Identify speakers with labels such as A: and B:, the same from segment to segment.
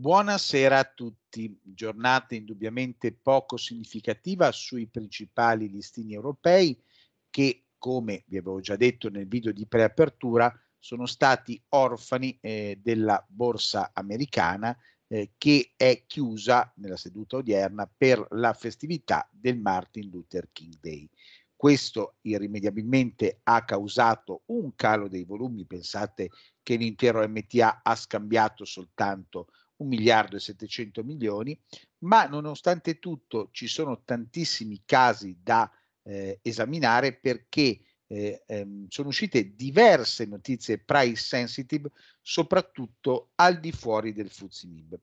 A: Buonasera a tutti. Giornata indubbiamente poco significativa sui principali listini europei che, come vi avevo già detto nel video di preapertura, sono stati orfani eh, della borsa americana eh, che è chiusa nella seduta odierna per la festività del Martin Luther King Day. Questo irrimediabilmente ha causato un calo dei volumi, pensate che l'intero MTA ha scambiato soltanto 1 miliardo e 700 milioni, ma nonostante tutto ci sono tantissimi casi da eh, esaminare perché eh, ehm, sono uscite diverse notizie price sensitive, soprattutto al di fuori del Fuzimib.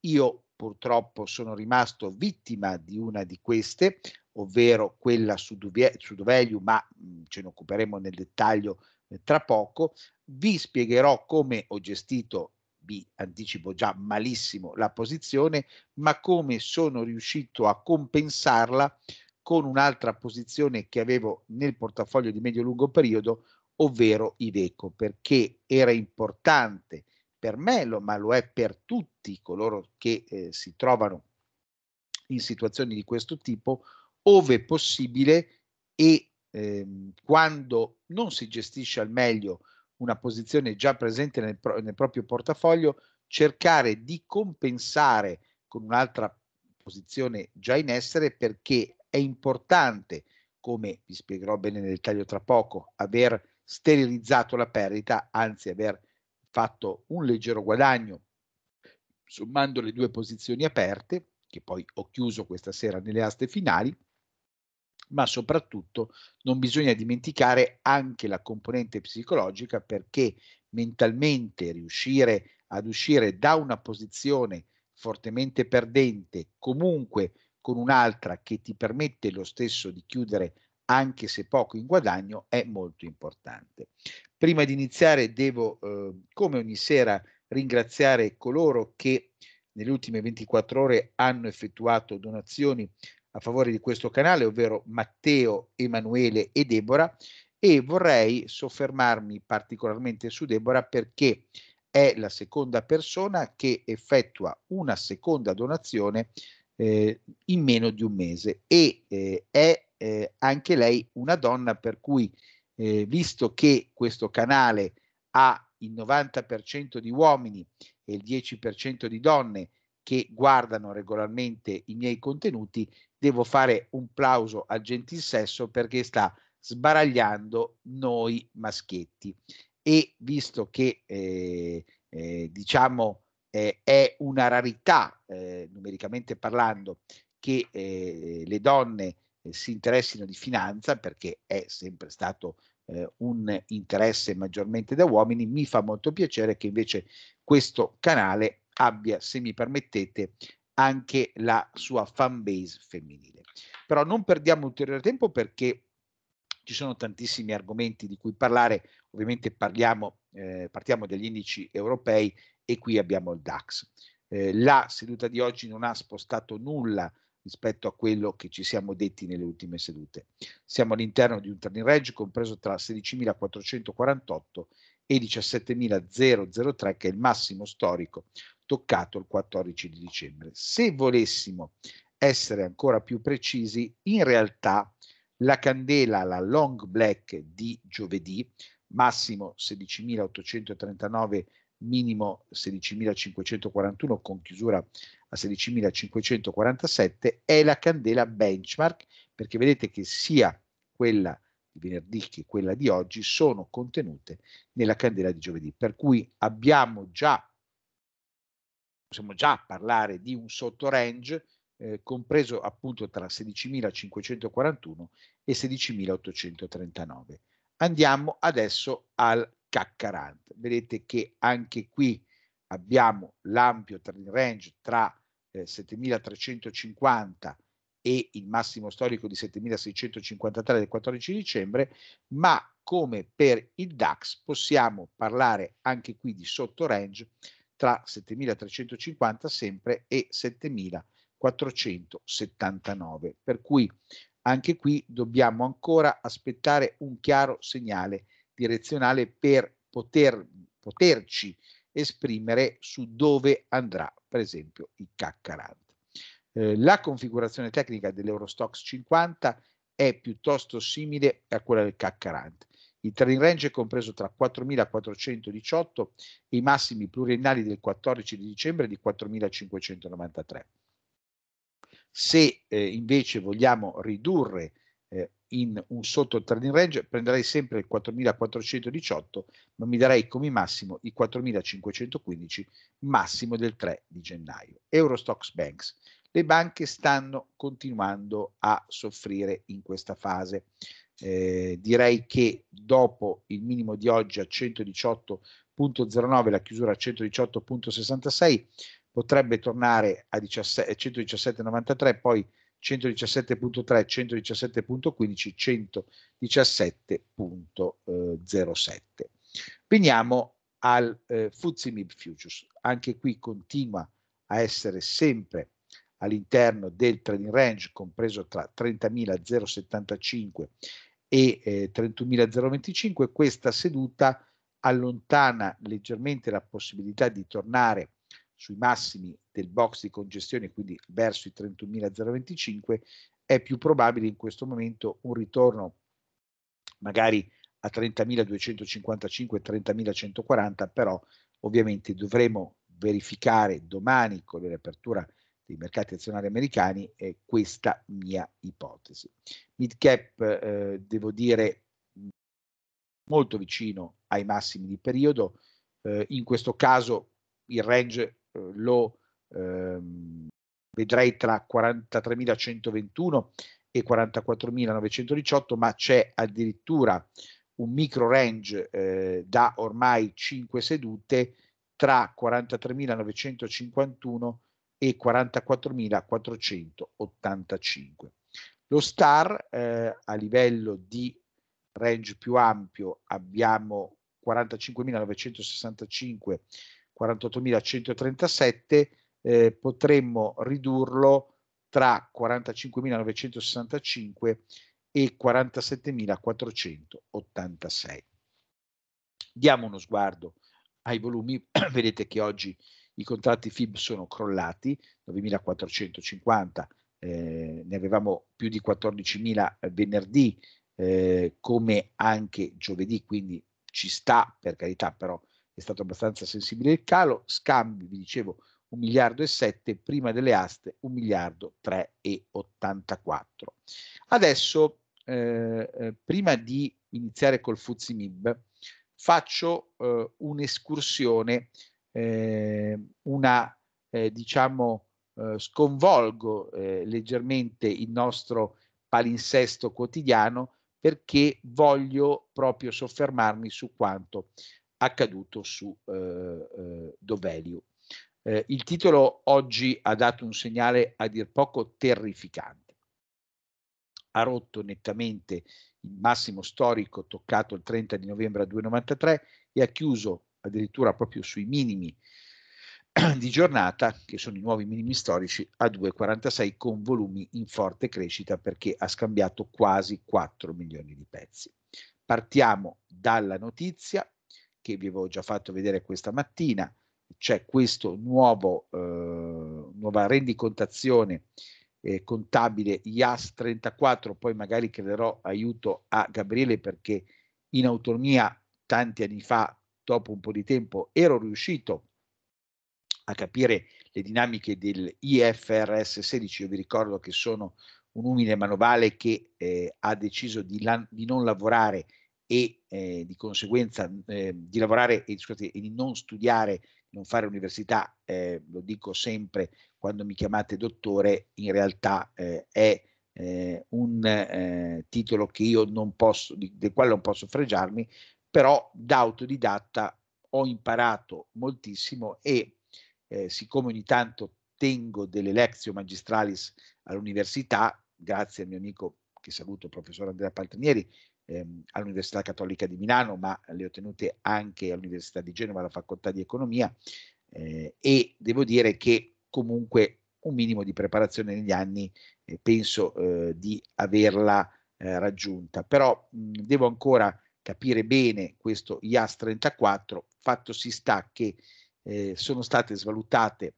A: Io purtroppo sono rimasto vittima di una di queste, ovvero quella su, Duvie- su Dovelio, ma mh, ce ne occuperemo nel dettaglio eh, tra poco. Vi spiegherò come ho gestito vi anticipo già malissimo la posizione, ma come sono riuscito a compensarla con un'altra posizione che avevo nel portafoglio di medio-lungo periodo, ovvero Iveco, perché era importante per me, ma lo è per tutti coloro che eh, si trovano in situazioni di questo tipo, ove possibile e ehm, quando non si gestisce al meglio una posizione già presente nel, pro- nel proprio portafoglio, cercare di compensare con un'altra posizione già in essere perché è importante, come vi spiegherò bene nel dettaglio tra poco, aver sterilizzato la perdita, anzi aver fatto un leggero guadagno sommando le due posizioni aperte, che poi ho chiuso questa sera nelle aste finali, ma soprattutto non bisogna dimenticare anche la componente psicologica perché mentalmente riuscire ad uscire da una posizione fortemente perdente, comunque con un'altra che ti permette lo stesso di chiudere anche se poco in guadagno, è molto importante. Prima di iniziare devo, eh, come ogni sera, ringraziare coloro che nelle ultime 24 ore hanno effettuato donazioni a favore di questo canale, ovvero Matteo, Emanuele e Debora, e vorrei soffermarmi particolarmente su Debora perché è la seconda persona che effettua una seconda donazione eh, in meno di un mese e eh, è eh, anche lei una donna per cui eh, visto che questo canale ha il 90% di uomini e il 10% di donne che guardano regolarmente i miei contenuti, devo fare un plauso al gentil sesso perché sta sbaragliando noi maschietti. E visto che eh, eh, diciamo eh, è una rarità, eh, numericamente parlando, che eh, le donne eh, si interessino di finanza, perché è sempre stato un interesse maggiormente da uomini, mi fa molto piacere che invece questo canale abbia, se mi permettete, anche la sua fan base femminile. Però non perdiamo ulteriore tempo perché ci sono tantissimi argomenti di cui parlare, ovviamente parliamo, eh, partiamo dagli indici europei e qui abbiamo il DAX. Eh, la seduta di oggi non ha spostato nulla rispetto a quello che ci siamo detti nelle ultime sedute. Siamo all'interno di un turning range compreso tra 16.448 e 17.003 che è il massimo storico toccato il 14 di dicembre. Se volessimo essere ancora più precisi, in realtà la candela, la long black di giovedì, massimo 16.839, minimo 16.541 con chiusura a 16.547, è la candela benchmark perché vedete che sia quella di venerdì che quella di oggi sono contenute nella candela di giovedì, per cui abbiamo già, possiamo già parlare di un sottorange eh, compreso appunto tra 16.541 e 16.839. Andiamo adesso al CAC 40. Vedete che anche qui abbiamo l'ampio range tra eh, 7.350 e il massimo storico di 7653 del 14 dicembre, ma come per il DAX possiamo parlare anche qui di sotto range tra 7350 sempre e 7479, per cui anche qui dobbiamo ancora aspettare un chiaro segnale direzionale per poter, poterci esprimere su dove andrà per esempio il CAC 40. Eh, la configurazione tecnica dell'Eurostox 50 è piuttosto simile a quella del CAC 40. Il trading range è compreso tra 4.418 e i massimi pluriennali del 14 di dicembre di 4.593. Se eh, invece vogliamo ridurre eh, in un sotto trading range, prenderei sempre il 4418, ma mi darei come massimo i 4515, massimo del 3 di gennaio. Eurostox Banks le banche stanno continuando a soffrire in questa fase. Eh, direi che dopo il minimo di oggi a 118.09, la chiusura a 118.66, potrebbe tornare a 117.93, eh, poi 117.3, 117.15, 117.07. Veniamo al eh, FTSE MIB Futures. Anche qui continua a essere sempre all'interno del trading range compreso tra 30.075 e eh, 31.025, questa seduta allontana leggermente la possibilità di tornare sui massimi del box di congestione, quindi verso i 31.025, è più probabile in questo momento un ritorno magari a 30.255, 30.140, però ovviamente dovremo verificare domani con la dei mercati azionari americani è questa mia ipotesi. Midcap, eh, devo dire, molto vicino ai massimi di periodo, eh, in questo caso il range eh, lo ehm, vedrei tra 43.121 e 44.918, ma c'è addirittura un micro range eh, da ormai 5 sedute tra 43.951 e 44.485. Lo STAR eh, a livello di range più ampio abbiamo 45.965, 48.137, eh, potremmo ridurlo tra 45.965 e 47.486. Diamo uno sguardo ai volumi, vedete che oggi i contratti FIB sono crollati, 9.450, eh, ne avevamo più di 14.000 eh, venerdì eh, come anche giovedì, quindi ci sta per carità, però è stato abbastanza sensibile il calo, scambi, vi dicevo, 1 miliardo e 7, prima delle aste 1 miliardo 3 e 84. Adesso, eh, eh, prima di iniziare col Fuzimib, faccio eh, un'escursione eh, una, eh, diciamo, eh, sconvolgo eh, leggermente il nostro palinsesto quotidiano perché voglio proprio soffermarmi su quanto accaduto su eh, Dovelio. il titolo oggi ha dato un segnale a dir poco terrificante. Ha rotto nettamente il massimo storico toccato il 30 di novembre 293 e ha chiuso addirittura proprio sui minimi di giornata, che sono i nuovi minimi storici, a 2,46 con volumi in forte crescita perché ha scambiato quasi 4 milioni di pezzi. Partiamo dalla notizia che vi avevo già fatto vedere questa mattina, c'è questa eh, nuova rendicontazione eh, contabile IAS 34, poi magari chiederò aiuto a Gabriele perché in autonomia tanti anni fa dopo un po' di tempo ero riuscito a capire le dinamiche del IFRS 16, io vi ricordo che sono un umile manovale che eh, ha deciso di, la, di, non lavorare e eh, di conseguenza eh, di lavorare e, scusate, e, di non studiare, non fare università, eh, lo dico sempre quando mi chiamate dottore, in realtà eh, è eh, un titolo che io non posso, di, del quale non posso fregiarmi però da autodidatta ho imparato moltissimo e eh, siccome ogni tanto tengo delle lezioni magistralis all'università, grazie al mio amico che saluto, il professor Andrea Paltrinieri, ehm, all'Università Cattolica di Milano, ma le ho tenute anche all'Università di Genova, alla facoltà di economia, eh, e devo dire che comunque un minimo di preparazione negli anni eh, penso eh, di averla eh, raggiunta, però mh, devo ancora capire bene questo IAS 34, fatto si sta che eh, sono state svalutate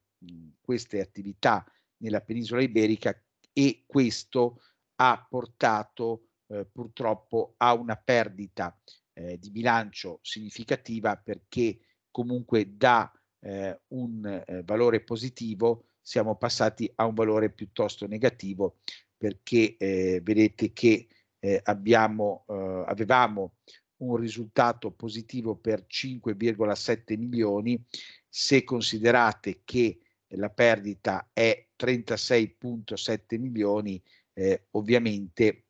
A: queste attività nella penisola iberica e questo ha portato eh, purtroppo a una perdita eh, di bilancio significativa perché comunque da eh, un eh, valore positivo siamo passati a un valore piuttosto negativo perché eh, vedete che eh, abbiamo, eh, avevamo un risultato positivo per 5,7 milioni, se considerate che la perdita è 36,7 milioni, eh, ovviamente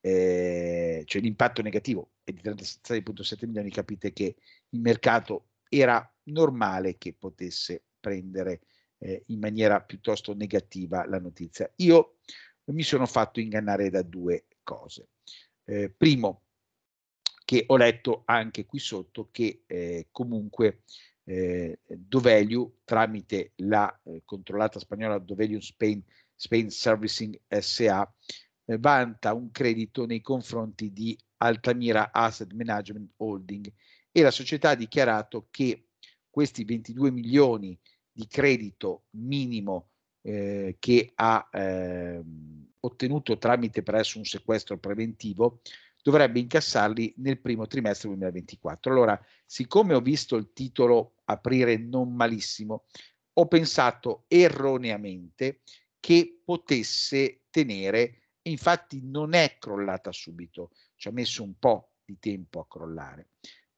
A: eh, cioè l'impatto negativo è di 36,7 milioni, capite che il mercato era normale che potesse prendere eh, in maniera piuttosto negativa la notizia. Io mi sono fatto ingannare da due cose. Eh, primo, che ho letto anche qui sotto che eh, comunque eh, Dovelio tramite la eh, controllata spagnola Dovelio Spain, Spain Servicing SA eh, vanta un credito nei confronti di Altamira Asset Management Holding e la società ha dichiarato che questi 22 milioni di credito minimo eh, che ha ehm, ottenuto tramite presso un sequestro preventivo dovrebbe incassarli nel primo trimestre 2024. Allora, siccome ho visto il titolo aprire non malissimo, ho pensato erroneamente che potesse tenere, infatti non è crollata subito, ci ha messo un po' di tempo a crollare.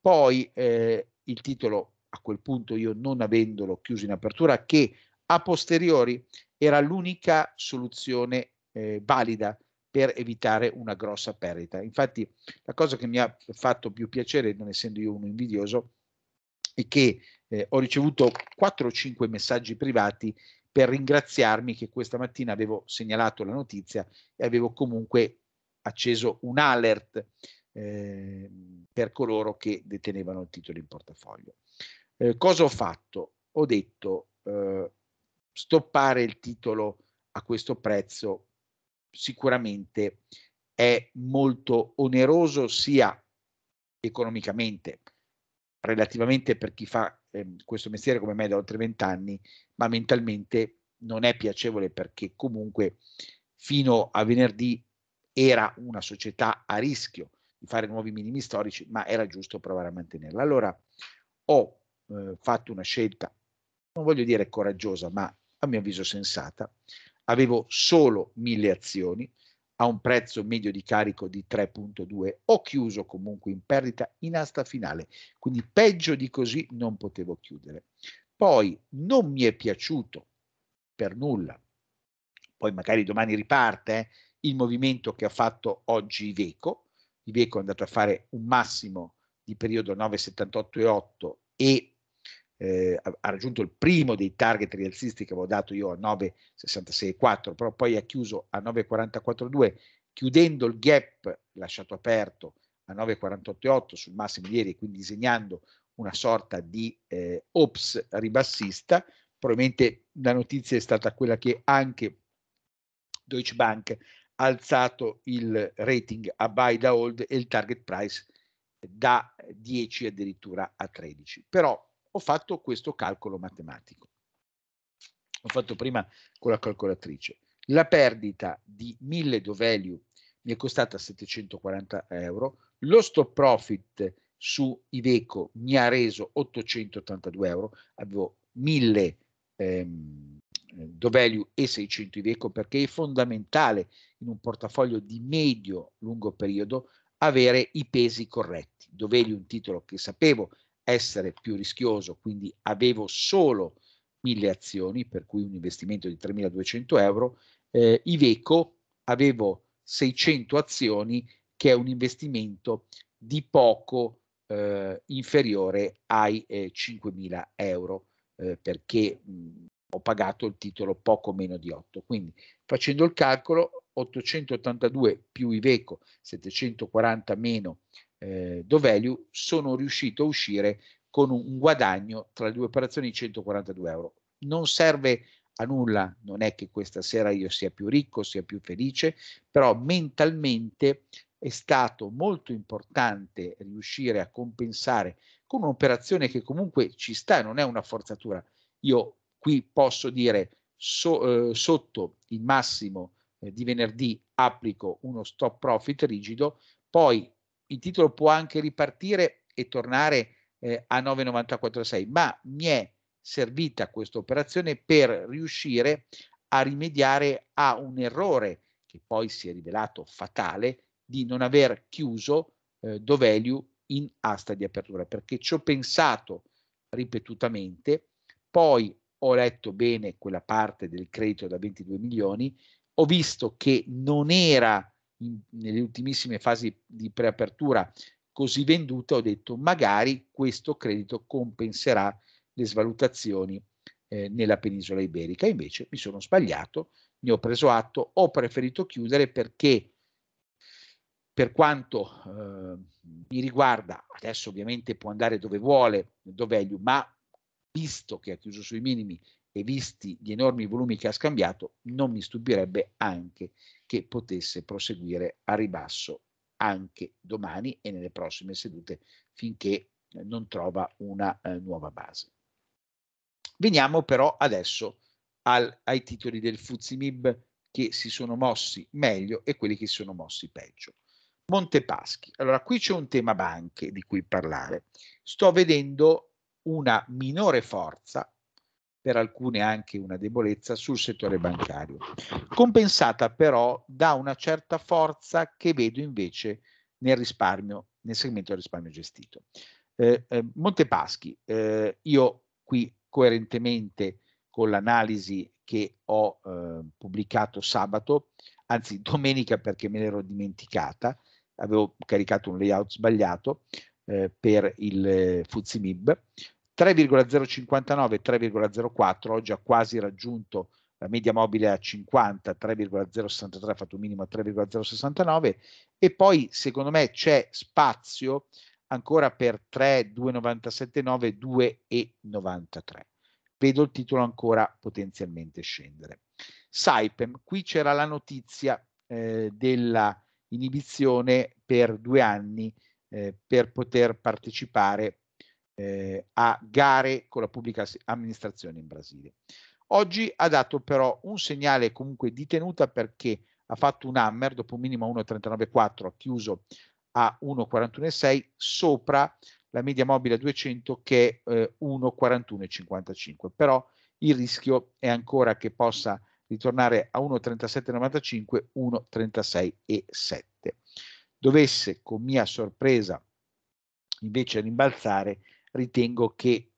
A: Poi eh, il titolo a quel punto io non avendolo chiuso in apertura che a posteriori era l'unica soluzione eh, valida per evitare una grossa perdita. Infatti la cosa che mi ha fatto più piacere, non essendo io uno invidioso, è che eh, ho ricevuto 4 o 5 messaggi privati per ringraziarmi che questa mattina avevo segnalato la notizia e avevo comunque acceso un alert eh, per coloro che detenevano il titolo in portafoglio. Eh, cosa ho fatto? Ho detto eh, stoppare il titolo a questo prezzo sicuramente è molto oneroso sia economicamente, relativamente per chi fa eh, questo mestiere come me da oltre vent'anni, ma mentalmente non è piacevole perché comunque fino a venerdì era una società a rischio di fare nuovi minimi storici, ma era giusto provare a mantenerla. Allora ho eh, fatto una scelta, non voglio dire coraggiosa, ma a mio avviso sensata, avevo solo 1000 azioni a un prezzo medio di carico di 3.2, ho chiuso comunque in perdita in asta finale, quindi peggio di così non potevo chiudere. Poi non mi è piaciuto per nulla, poi magari domani riparte eh, il movimento che ha fatto oggi Iveco, Iveco è andato a fare un massimo di periodo 9,78,8 e eh, ha raggiunto il primo dei target rialzisti che avevo dato io a 9,66,4, però poi ha chiuso a 9,44,2, chiudendo il gap lasciato aperto a 9,488 sul massimo ieri, quindi disegnando una sorta di eh, ops ribassista. Probabilmente la notizia è stata quella che anche Deutsche Bank ha alzato il rating a buy da hold e il target price da 10 addirittura a 13. Però ho fatto questo calcolo matematico. Ho fatto prima con la calcolatrice. La perdita di 1000 dovelio mi è costata 740 euro, lo stop profit su Iveco mi ha reso 882 euro, avevo 1000 ehm, dovelio e 600 Iveco perché è fondamentale in un portafoglio di medio-lungo periodo avere i pesi corretti. Dovelio un titolo che sapevo essere più rischioso, quindi avevo solo 1000 azioni, per cui un investimento di 3.200 euro, eh, Iveco avevo 600 azioni, che è un investimento di poco eh, inferiore ai eh, 5.000 euro, eh, perché mh, ho pagato il titolo poco meno di 8. Quindi facendo il calcolo, 882 più Iveco, 740 meno eh, Dovelio sono riuscito a uscire con un guadagno tra le due operazioni di 142 euro. Non serve a nulla, non è che questa sera io sia più ricco, sia più felice, però mentalmente è stato molto importante riuscire a compensare con un'operazione che comunque ci sta, non è una forzatura. Io qui posso dire so, eh, sotto il massimo eh, di venerdì applico uno stop profit rigido, poi il titolo può anche ripartire e tornare eh, a 9,94,6, ma mi è servita questa operazione per riuscire a rimediare a un errore che poi si è rivelato fatale di non aver chiuso eh, Dovelio in asta di apertura, perché ci ho pensato ripetutamente, poi ho letto bene quella parte del credito da 22 milioni, ho visto che non era in, nelle ultimissime fasi di preapertura così venduta, ho detto magari questo credito compenserà le svalutazioni eh, nella penisola iberica. Invece mi sono sbagliato, ne ho preso atto, ho preferito chiudere perché per quanto eh, mi riguarda, adesso ovviamente può andare dove vuole, dove è, ma visto che ha chiuso sui minimi e visti gli enormi volumi che ha scambiato, non mi stupirebbe anche che potesse proseguire a ribasso anche domani e nelle prossime sedute finché eh, non trova una eh, nuova base. Veniamo però adesso al, ai titoli del Fuzimib che si sono mossi meglio e quelli che si sono mossi peggio. Montepaschi. Allora, qui c'è un tema banche di cui parlare. Sto vedendo una minore forza per alcune anche una debolezza sul settore bancario, compensata però da una certa forza che vedo invece nel risparmio, nel segmento del risparmio gestito. Eh, eh, Montepaschi, eh, io qui coerentemente con l'analisi che ho eh, pubblicato sabato, anzi domenica perché me l'ero dimenticata, avevo caricato un layout sbagliato eh, per il eh, Fuzimib, 3,059 3,04, oggi ha quasi raggiunto la media mobile a 50, 3,063 ha fatto un minimo a 3,069 e poi secondo me c'è spazio ancora per 3, 2,93. Vedo il titolo ancora potenzialmente scendere. Saipem, qui c'era la notizia eh, della inibizione per due anni eh, per poter partecipare eh, a gare con la pubblica amministrazione in Brasile. Oggi ha dato però un segnale comunque di tenuta perché ha fatto un hammer dopo un minimo 1,39,4, ha chiuso a 1,41,6 sopra la media mobile a 200 che è eh, 1,41,55. Però il rischio è ancora che possa ritornare a 1,37,95, 1,36,7. Dovesse, con mia sorpresa, invece rimbalzare, ritengo che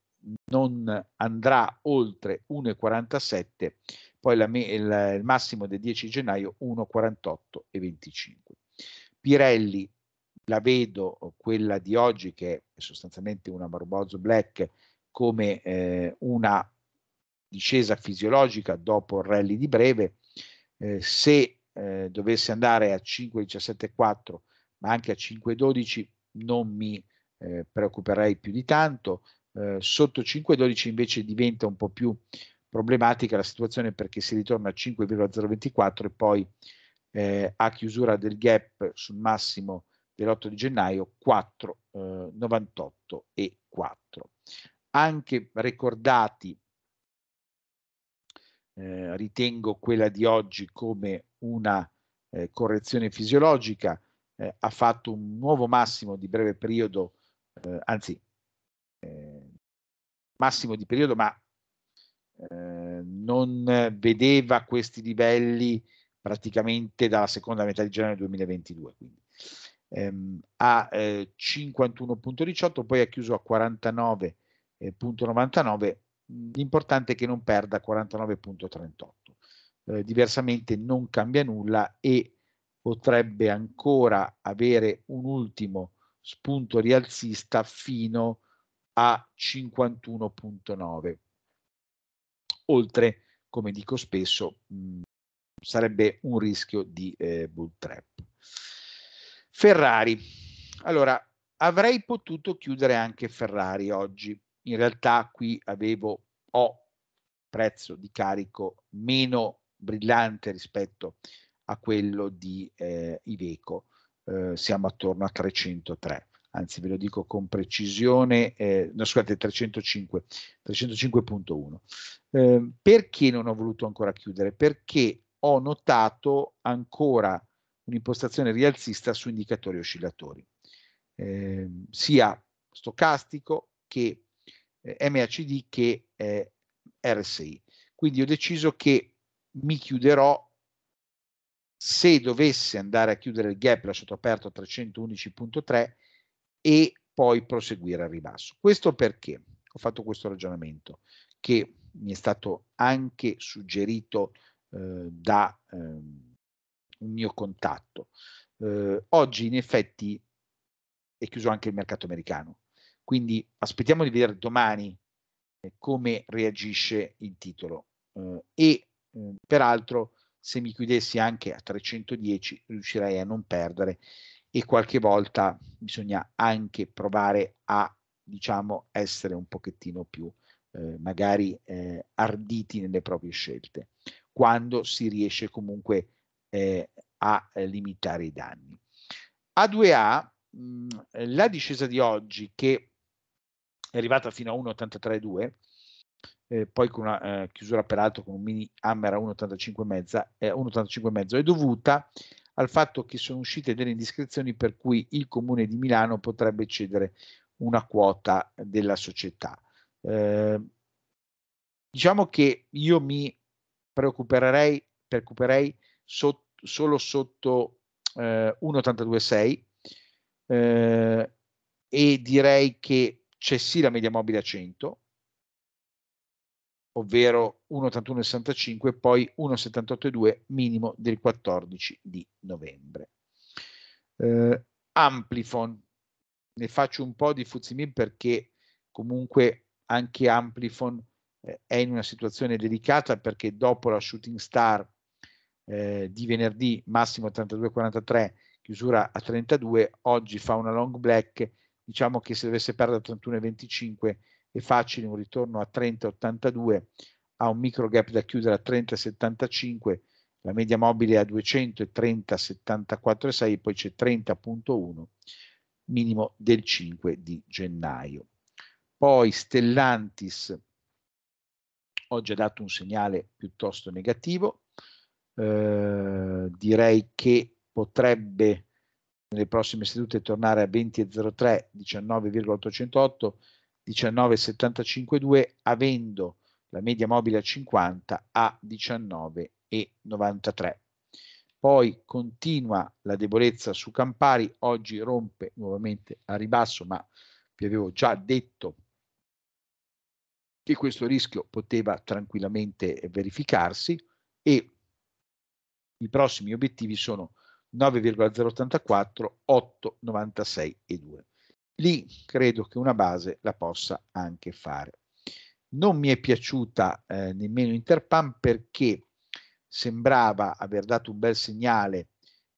A: non andrà oltre 1,47, poi la, il, il massimo del 10 gennaio 1,48 e 25. Pirelli la vedo quella di oggi che è sostanzialmente una Marbozo Black come eh, una discesa fisiologica dopo il rally di breve eh, se eh, dovesse andare a 5,17,4 ma anche a 5,12 non mi eh, preoccuperei più di tanto. Eh, sotto 5,12 invece diventa un po' più problematica la situazione perché si ritorna a 5,024 e poi eh, a chiusura del gap sul massimo dell'8 di gennaio 4,98 eh, e 4. Anche ricordati, eh, ritengo quella di oggi come una correzione fisiologica, eh, ha fatto un nuovo massimo di breve periodo eh, anzi, eh, massimo di periodo, ma eh, non vedeva questi livelli praticamente dalla seconda metà di gennaio 2022. Quindi. Ehm, a 51.18, eh, poi ha chiuso a 49.99. L'importante è che non perda 49.38. Eh, diversamente non cambia nulla e potrebbe ancora avere un ultimo spunto rialzista fino a 51.9. Oltre, come dico spesso, mh, mm, sarebbe un rischio di eh, bull trap. Ferrari. Allora, avrei potuto chiudere anche Ferrari oggi. In realtà qui avevo ho prezzo di carico meno brillante rispetto a quello di eh, Iveco eh, siamo attorno a 303 anzi ve lo dico con precisione, eh, no scusate, 305, 305.1. Eh, perché non ho voluto ancora chiudere? Perché ho notato ancora un'impostazione rialzista su indicatori oscillatori, eh, sia stocastico che eh, MACD che eh, RSI. Quindi ho deciso che mi chiuderò se dovesse andare a chiudere il gap lasciato aperto a 311.3 e poi proseguire al ribasso. Questo perché ho fatto questo ragionamento che mi è stato anche suggerito eh, da eh, un mio contatto. Eh, oggi in effetti è chiuso anche il mercato americano, quindi aspettiamo di vedere domani eh, come reagisce il titolo eh, e eh, peraltro se mi chiudessi anche a 310 riuscirei a non perdere e qualche volta bisogna anche provare a diciamo essere un pochettino più eh, magari eh, arditi nelle proprie scelte quando si riesce comunque eh, a limitare i danni. A2A mh, mm, la discesa di oggi che è arrivata fino a 1,83,2 eh, poi con una eh, chiusura peraltro con un mini hammer a 1,85,5 eh, 1,85 è dovuta al fatto che sono uscite delle indiscrezioni per cui il comune di Milano potrebbe cedere una quota della società. Eh, diciamo che io mi preoccuperei, preoccuperei sotto, solo sotto eh, 1,82,6 eh, e direi che c'è sì la media mobile a 100 ovvero 1,8165 e poi 1,782 minimo del 14 di novembre. Eh, Amplifon, ne faccio un po' di Fuzzimin perché comunque anche Amplifon eh, è in una situazione delicata perché dopo la shooting star eh, di venerdì massimo 32,43 chiusura a 32, oggi fa una long black, diciamo che se dovesse perdere a 31,25 è facile un ritorno a 30,82, ha un micro gap da chiudere a 30,75, la media mobile a 230,74,6, poi c'è 30,1, minimo del 5 di gennaio. Poi Stellantis oggi ha dato un segnale piuttosto negativo, eh, direi che potrebbe nelle prossime sedute tornare a 20,03, 19,808, 19,75,2 avendo la media mobile a 50 a 19,93. Poi continua la debolezza su Campari, oggi rompe nuovamente a ribasso, ma vi avevo già detto che questo rischio poteva tranquillamente verificarsi e i prossimi obiettivi sono 9,084, 8,96 e 2 lì credo che una base la possa anche fare. Non mi è piaciuta eh, nemmeno Interpam perché sembrava aver dato un bel segnale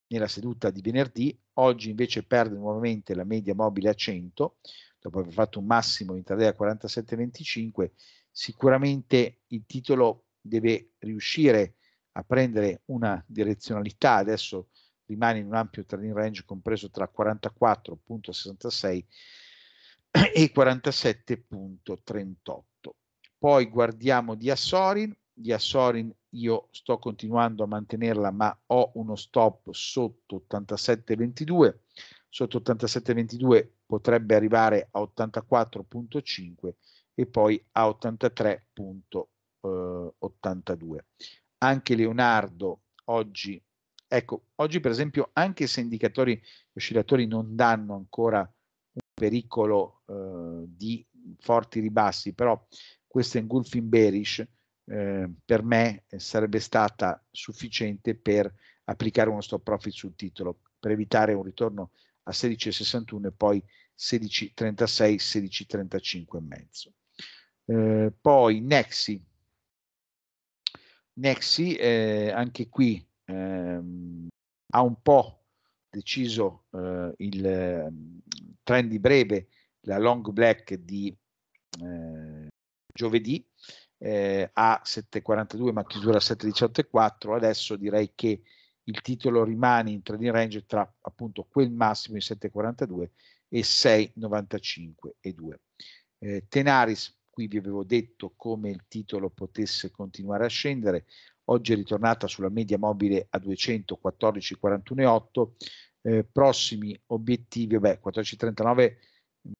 A: nella seduta di venerdì, oggi invece perde nuovamente la media mobile a 100, dopo aver fatto un massimo intraday a 47,25, sicuramente il titolo deve riuscire a prendere una direzionalità, adesso rimane in un ampio trading range compreso tra 44.66 e 47.38. Poi guardiamo di Assorin, di Assorin io sto continuando a mantenerla ma ho uno stop sotto 87.22, sotto 87.22 potrebbe arrivare a 84.5 e poi a 83.82. Eh, Anche Leonardo oggi Ecco, oggi per esempio anche se indicatori oscillatori non danno ancora un pericolo eh, di forti ribassi, però questa engulfing bearish eh, per me eh, sarebbe stata sufficiente per applicare uno stop profit sul titolo, per evitare un ritorno a 16,61 e poi 16,36, 16,35 e mezzo. Eh, poi Nexi, Nexi eh, anche qui ehm, ha un po' deciso eh, il ehm, trend di breve, la long black di eh, giovedì eh, a 7,42 ma chiusura a 7,18,4 adesso direi che il titolo rimane in trading range tra appunto quel massimo di 7,42 e 6,95,2 eh, Tenaris qui vi avevo detto come il titolo potesse continuare a scendere oggi è ritornata sulla media mobile a 214,41,8, eh, prossimi obiettivi, beh, 14,39 mm,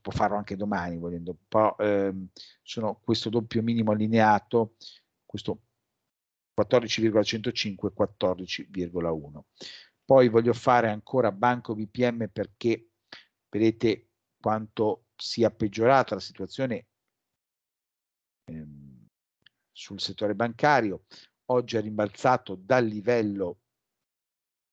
A: può farlo anche domani volendo, però ehm, sono questo doppio minimo allineato, questo 14,105 14,1. Poi voglio fare ancora Banco BPM perché vedete quanto sia peggiorata la situazione ehm, sul settore bancario, oggi è rimbalzato dal livello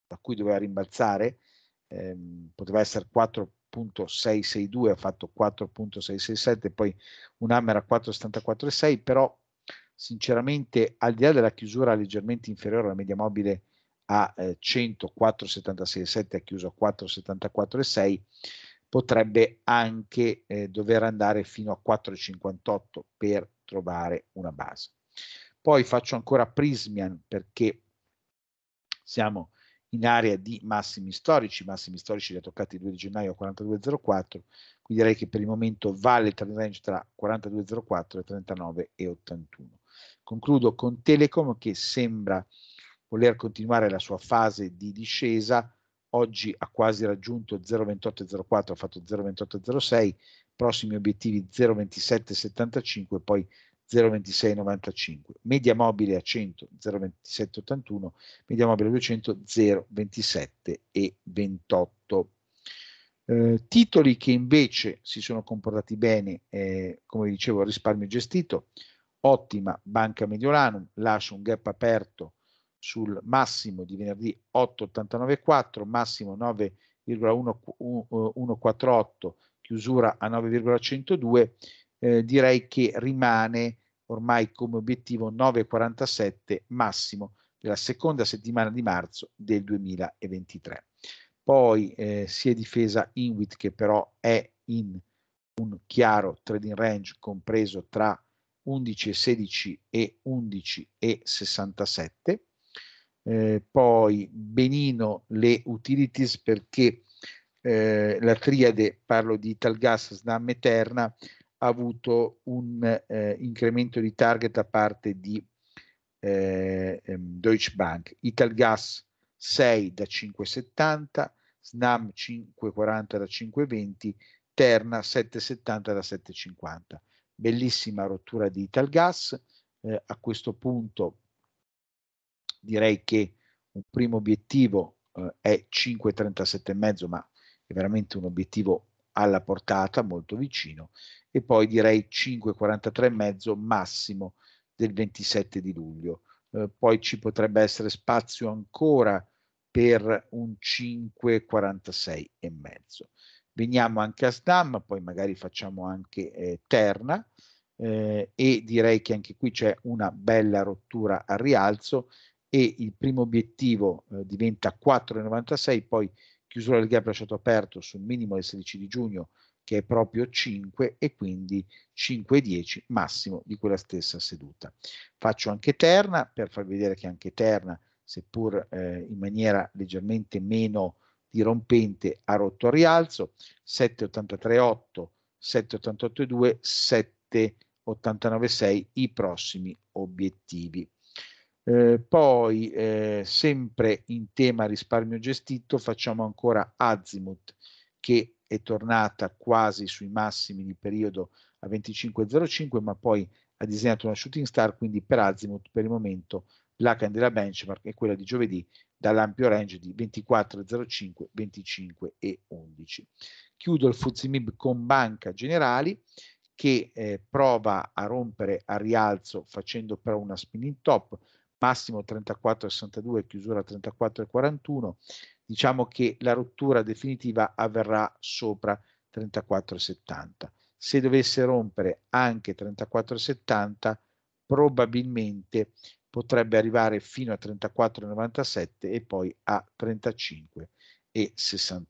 A: da cui doveva rimbalzare, ehm, poteva essere 4.662, ha fatto 4.667, poi un hammer a 4.74,6, però sinceramente al di là della chiusura leggermente inferiore alla media mobile a eh, 100, 4.76,7 ha chiuso a 4.74,6, potrebbe anche eh, dover andare fino a 4,58 per trovare una base. Poi faccio ancora Prismian perché siamo in area di massimi storici, massimi storici li ha toccati il 2 di gennaio 42,04, quindi direi che per il momento vale il trend range tra 42,04 e 39,81. Concludo con Telecom che sembra voler continuare la sua fase di discesa, oggi ha quasi raggiunto 0,28,04, ha fatto 0,28,06, prossimi obiettivi 0,2775 poi 0,2695, media mobile a 100 0,2781, media mobile a 200 0,2728. Eh, titoli che invece si sono comportati bene, eh, come dicevo, risparmio gestito, ottima Banca Mediolanum, lascia un gap aperto sul massimo di venerdì 8,894, massimo 9,148, chiusura a 9,102, eh, direi che rimane ormai come obiettivo 9,47 massimo della seconda settimana di marzo del 2023. Poi eh, si è difesa Inuit che però è in un chiaro trading range compreso tra 11,16 e 11,67. Eh, poi benino le utilities perché eh, la triade, parlo di Italgas, Snam e Terna, ha avuto un eh, incremento di target da parte di eh, ehm, Deutsche Bank. Italgas 6 da 5,70, Snam 5,40 da 5,20, Terna 7,70 da 7,50. Bellissima rottura di Italgas. Eh, a questo punto direi che un primo obiettivo eh, è 5,37,5, ma è veramente un obiettivo alla portata, molto vicino, e poi direi 5,43 mezzo massimo del 27 di luglio. Eh, poi ci potrebbe essere spazio ancora per un 5,46 e mezzo. Veniamo anche a Sdam, poi magari facciamo anche eh, Terna eh, e direi che anche qui c'è una bella rottura al rialzo e il primo obiettivo eh, diventa 4,96, poi chiusura del gap lasciato aperto sul minimo del 16 di giugno che è proprio 5 e quindi 5,10 massimo di quella stessa seduta. Faccio anche Terna per far vedere che anche Terna, seppur eh, in maniera leggermente meno dirompente, ha rotto a rialzo 7,83,8, 7,88,2, 7,89,6 i prossimi obiettivi. Eh, poi, eh, sempre in tema risparmio gestito, facciamo ancora Azimut, che è tornata quasi sui massimi di periodo a 25,05, ma poi ha disegnato una shooting star, quindi per Azimut per il momento la candela benchmark è quella di giovedì dall'ampio range di 24,05, 25 e 11. Chiudo il Fuzimib con Banca Generali che eh, prova a rompere a rialzo facendo però una spinning top, massimo 34,62, chiusura 34,41, diciamo che la rottura definitiva avverrà sopra 34,70. Se dovesse rompere anche 34,70, probabilmente potrebbe arrivare fino a 34,97 e poi a 35,64.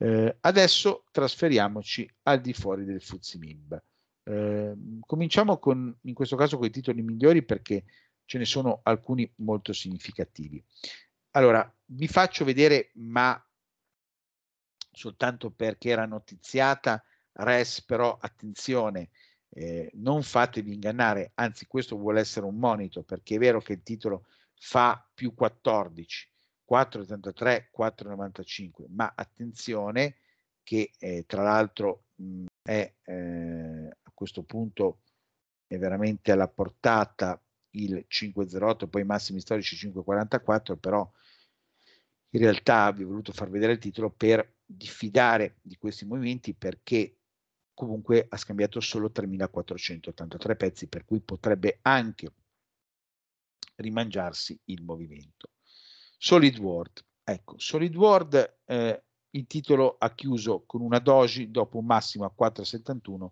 A: Eh, adesso trasferiamoci al di fuori del Fuzimib. Eh, cominciamo con, in questo caso con i titoli migliori perché ce ne sono alcuni molto significativi. Allora, vi faccio vedere, ma soltanto perché era notiziata, RES però attenzione, eh, non fatevi ingannare, anzi questo vuole essere un monito perché è vero che il titolo fa più 14, 4,83, 4,95, ma attenzione che eh, tra l'altro mm, è eh, a questo punto è veramente alla portata il 508, poi massimi storici 544, però in realtà vi ho voluto far vedere il titolo per diffidare di questi movimenti perché comunque ha scambiato solo 3483 pezzi, per cui potrebbe anche rimangiarsi il movimento. Solid World, ecco, Solid World eh, il titolo ha chiuso con una doji dopo un massimo a 4,71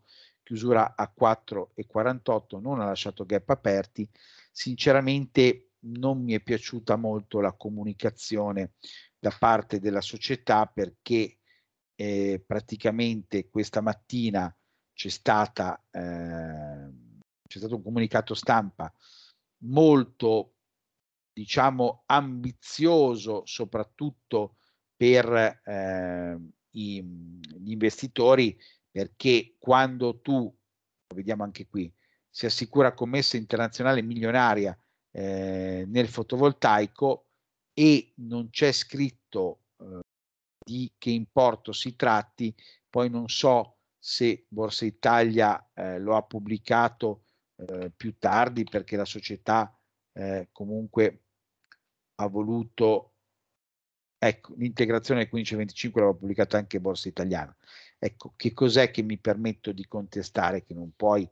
A: chiusura a 4,48 non ha lasciato gap aperti. Sinceramente non mi è piaciuta molto la comunicazione da parte della società perché eh, praticamente questa mattina c'è, stata, eh, c'è stato un comunicato stampa molto diciamo ambizioso soprattutto per eh, i, gli investitori perché quando tu, lo vediamo anche qui, si assicura commessa internazionale milionaria eh, nel fotovoltaico e non c'è scritto eh, di che importo si tratti, poi non so se Borsa Italia eh, lo ha pubblicato eh, più tardi perché la società eh, comunque ha voluto Ecco, l'integrazione del 15-25 pubblicata anche Borsa Italiana. Ecco, che cos'è che mi permetto di contestare che non puoi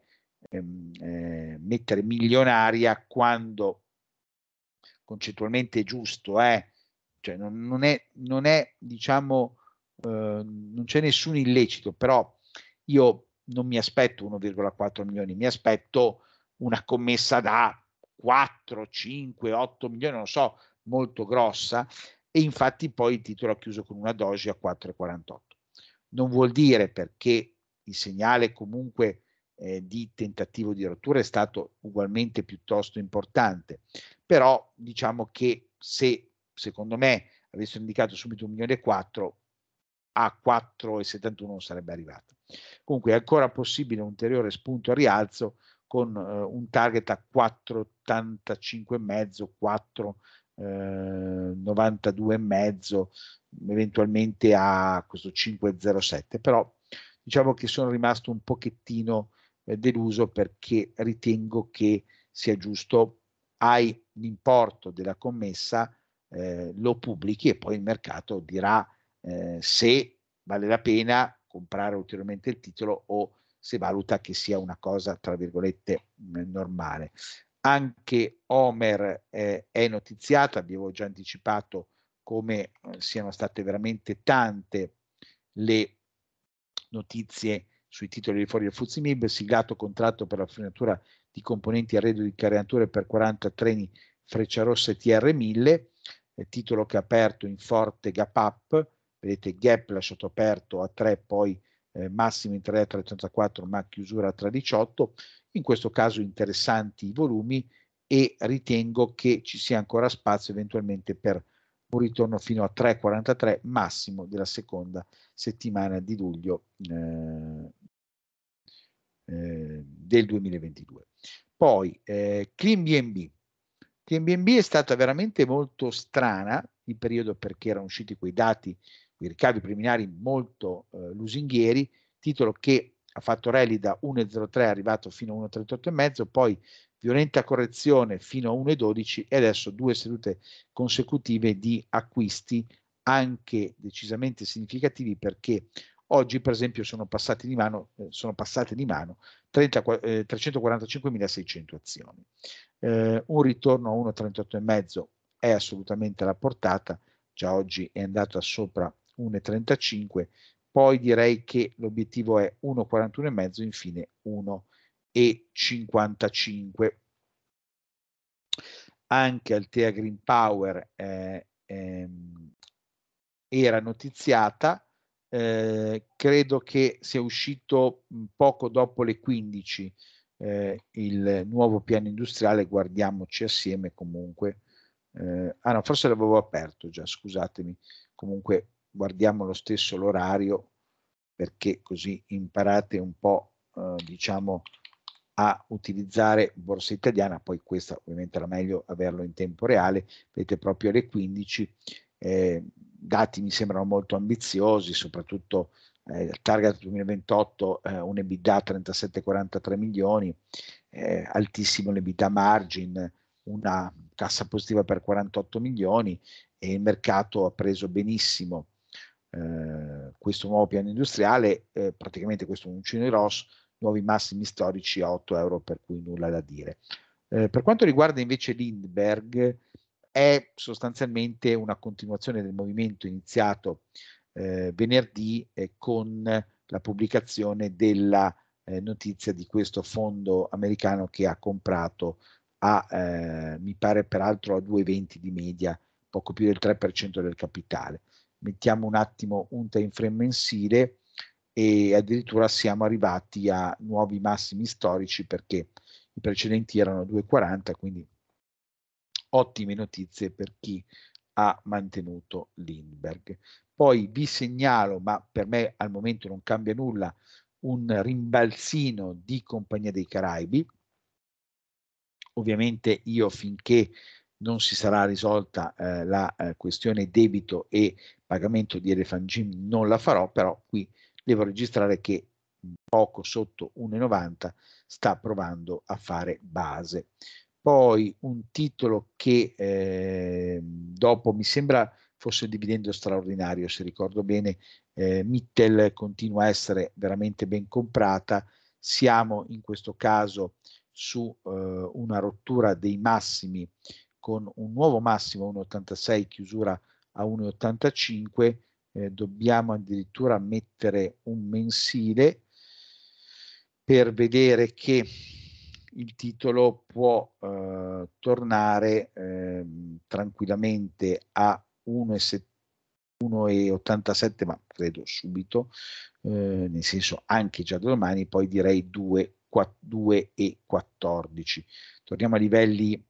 A: ehm, eh, mettere milionaria quando concettualmente è giusto, eh? cioè non, non, è, non è, diciamo, eh, non c'è nessun illecito, però io non mi aspetto 1,4 milioni, mi aspetto una commessa da 4, 5, 8 milioni, non so, molto grossa, e infatti poi il titolo ha chiuso con una doge a 4,48 non vuol dire perché il segnale comunque eh, di tentativo di rottura è stato ugualmente piuttosto importante, però diciamo che se secondo me avessero indicato subito 1 milione e 4 a 4,71 non sarebbe arrivato. Comunque è ancora possibile un ulteriore spunto a rialzo con eh, un target a 4,85,5, 4 eh, 92,5 eventualmente a questo 5,07 però diciamo che sono rimasto un pochettino eh, deluso perché ritengo che sia giusto hai l'importo della commessa eh, lo pubblichi e poi il mercato dirà eh, se vale la pena comprare ulteriormente il titolo o se valuta che sia una cosa tra virgolette normale anche Homer eh, è notiziato, abbiamo già anticipato come eh, siano state veramente tante le notizie sui titoli di fuori del Fuzimib, siglato contratto per la fornitura di componenti arredo di carenature per 40 treni Frecciarossa e TR1000, eh, titolo che ha aperto in forte gap up, vedete gap lasciato aperto a 3, poi eh, massimi in 3 384 ma chiusura a 318 in questo caso interessanti i volumi e ritengo che ci sia ancora spazio eventualmente per un ritorno fino a 3,43 massimo della seconda settimana di luglio eh, eh, del 2022. Poi eh, CleanBNB. BNB. è stata veramente molto strana il periodo perché erano usciti quei dati i ricavi preliminari molto eh, lusinghieri, titolo che ha fatto rally da 1.03 arrivato fino a 1.38,5, poi violenta correzione fino a 1.12 e adesso due sedute consecutive di acquisti anche decisamente significativi perché oggi per esempio sono passate di mano, eh, sono passate di mano 30, eh, 345.600 azioni. Eh, un ritorno a 1.38,5 è assolutamente alla portata, già oggi è andato a sopra 1,35, poi direi che l'obiettivo è 1,41 1,41,5, infine 1,55. Anche Altea Green Power eh, ehm, era notiziata, eh, credo che sia uscito poco dopo le 15 eh, il nuovo piano industriale, guardiamoci assieme comunque. Eh, ah no, forse l'avevo aperto già, scusatemi. Comunque guardiamo lo stesso l'orario perché così imparate un po' eh, diciamo a utilizzare borsa italiana, poi questa ovviamente era meglio averlo in tempo reale, vedete proprio alle 15, eh, dati mi sembrano molto ambiziosi, soprattutto eh, target 2028 eh, un EBITDA 37-43 milioni, eh, altissimo l'EBITDA margin, una cassa positiva per 48 milioni e il mercato ha preso benissimo eh, questo nuovo piano industriale, eh, praticamente questo uncino ROS, nuovi massimi storici a 8 euro, per cui nulla da dire. Eh, per quanto riguarda invece Lindbergh, è sostanzialmente una continuazione del movimento iniziato eh, venerdì eh, con la pubblicazione della notizia di questo fondo americano che ha comprato a, mi pare peraltro a 2,20 di media, poco più del 3% del capitale mettiamo un attimo un time frame mensile e addirittura siamo arrivati a nuovi massimi storici perché i precedenti erano 2,40 quindi ottime notizie per chi ha mantenuto Lindbergh. Poi vi segnalo, ma per me al momento non cambia nulla, un rimbalzino di Compagnia dei Caraibi. Ovviamente io finché non si sarà risolta eh, la eh, questione debito e pagamento di Elephant Gym non la farò, però qui devo registrare che poco sotto 1,90 sta provando a fare base. Poi un titolo che eh, dopo mi sembra fosse un dividendo straordinario, se ricordo bene, eh, Mittel continua a essere veramente ben comprata, siamo in questo caso su eh, una rottura dei massimi con un nuovo massimo 1,86 chiusura a 1,85 eh, dobbiamo addirittura mettere un mensile per vedere che il titolo può eh, tornare eh, tranquillamente a 1,87 ma credo subito eh, nel senso anche già domani poi direi 2,14 torniamo a livelli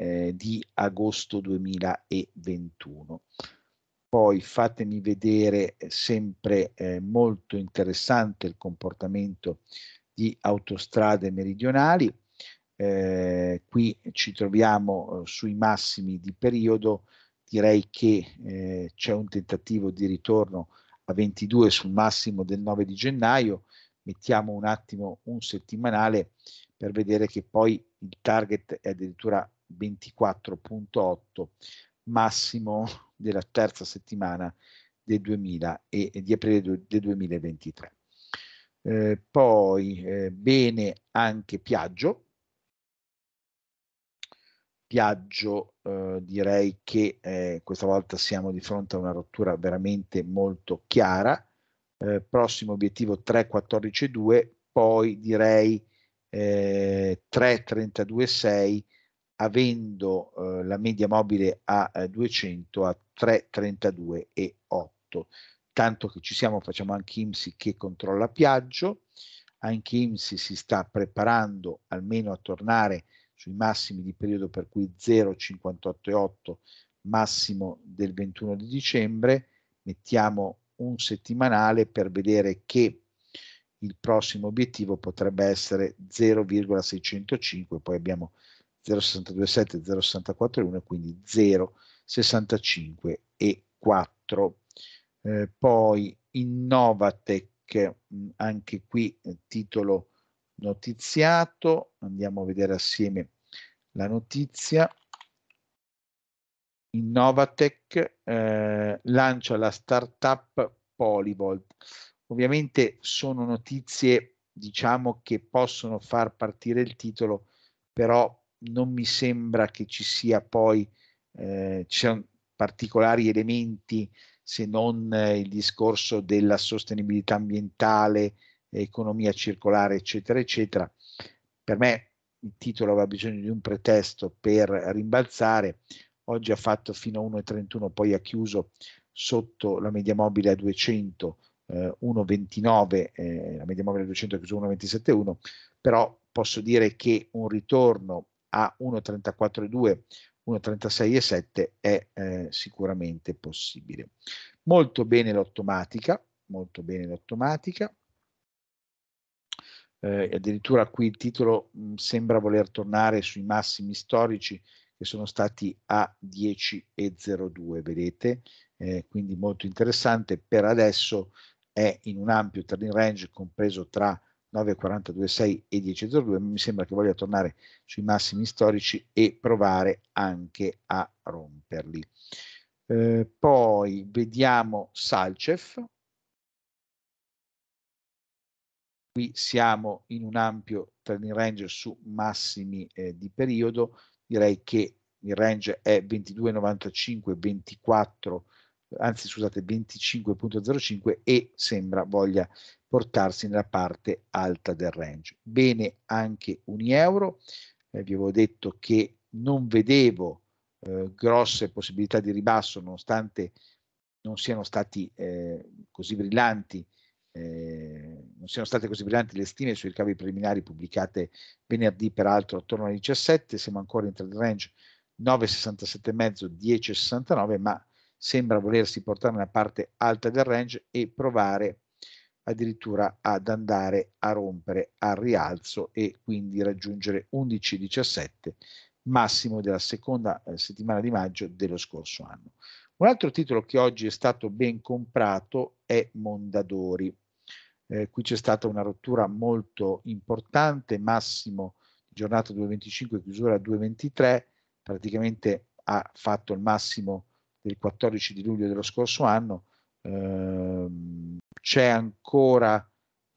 A: eh, di agosto 2021. Poi fatemi vedere eh, sempre eh, molto interessante il comportamento di autostrade meridionali. Eh, qui ci troviamo eh, sui massimi di periodo, direi che c'è un tentativo di ritorno a 22 sul massimo del 9 di gennaio, mettiamo un attimo un settimanale per vedere che poi il target è addirittura 24.8 massimo della terza settimana del 2000 e, di aprile del 2023. Eh, poi eh, bene anche Piaggio. Piaggio eh, direi che eh, questa volta siamo di fronte a una rottura veramente molto chiara. Eh, prossimo obiettivo 3.14.2, poi direi 3.32.6 eh, avendo eh, la media mobile a eh, 200 a 3,32 e 8. Tanto che ci siamo, facciamo anche IMSI che controlla Piaggio, anche IMSI si sta preparando almeno a tornare sui massimi di periodo per cui 0,58,8 massimo del 21 di dicembre, mettiamo un settimanale per vedere che il prossimo obiettivo potrebbe essere 0,605, poi abbiamo 0,627, 0,641, quindi 0,65 e 4. Eh, poi Innovatec, mm, anche qui eh, titolo notiziato, andiamo a vedere assieme la notizia. Innovatec eh, lancia la startup Polyvolt. Ovviamente sono notizie diciamo che possono far partire il titolo, però non mi sembra che ci sia poi eh, ci siano particolari elementi se non eh, il discorso della sostenibilità ambientale, economia circolare, eccetera, eccetera. Per me il titolo aveva bisogno di un pretesto per rimbalzare, oggi ha fatto fino a 1,31, poi ha chiuso sotto la media mobile a 200, eh, 1,29, eh, la media mobile a 200 ha chiuso 1,27,1, però posso dire che un ritorno a 1,34,2, 1,36,7 è eh, sicuramente possibile. Molto bene l'automatica, molto bene l'automatica. Eh, addirittura qui il titolo mh, mm, sembra voler tornare sui massimi storici che sono stati a 10,02, vedete? Eh, quindi molto interessante. Per adesso è in un ampio trading range compreso tra 9.42.6 e 10.02, mi sembra che voglia tornare sui massimi storici e provare anche a romperli. Eh, poi vediamo Salcef. Qui siamo in un ampio trading range su massimi eh, di periodo, direi che il range è 22,95, 24, anzi scusate 25.05 e sembra voglia portarsi nella parte alta del range. Bene anche un euro, eh, vi avevo detto che non vedevo eh, grosse possibilità di ribasso nonostante non siano stati eh, così brillanti eh, non siano state così brillanti le stime sui ricavi preliminari pubblicate venerdì peraltro attorno alle 17 siamo ancora in trade range 9,67,5 10,69 ma sembra volersi portare nella parte alta del range e provare addirittura ad andare a rompere al rialzo e quindi raggiungere 11,17 massimo della seconda eh, settimana di maggio dello scorso anno. Un altro titolo che oggi è stato ben comprato è Mondadori. Eh, qui c'è stata una rottura molto importante, massimo giornata 2.25, chiusura 2.23, praticamente ha fatto il massimo del 14 di luglio dello scorso anno, ehm, c'è ancora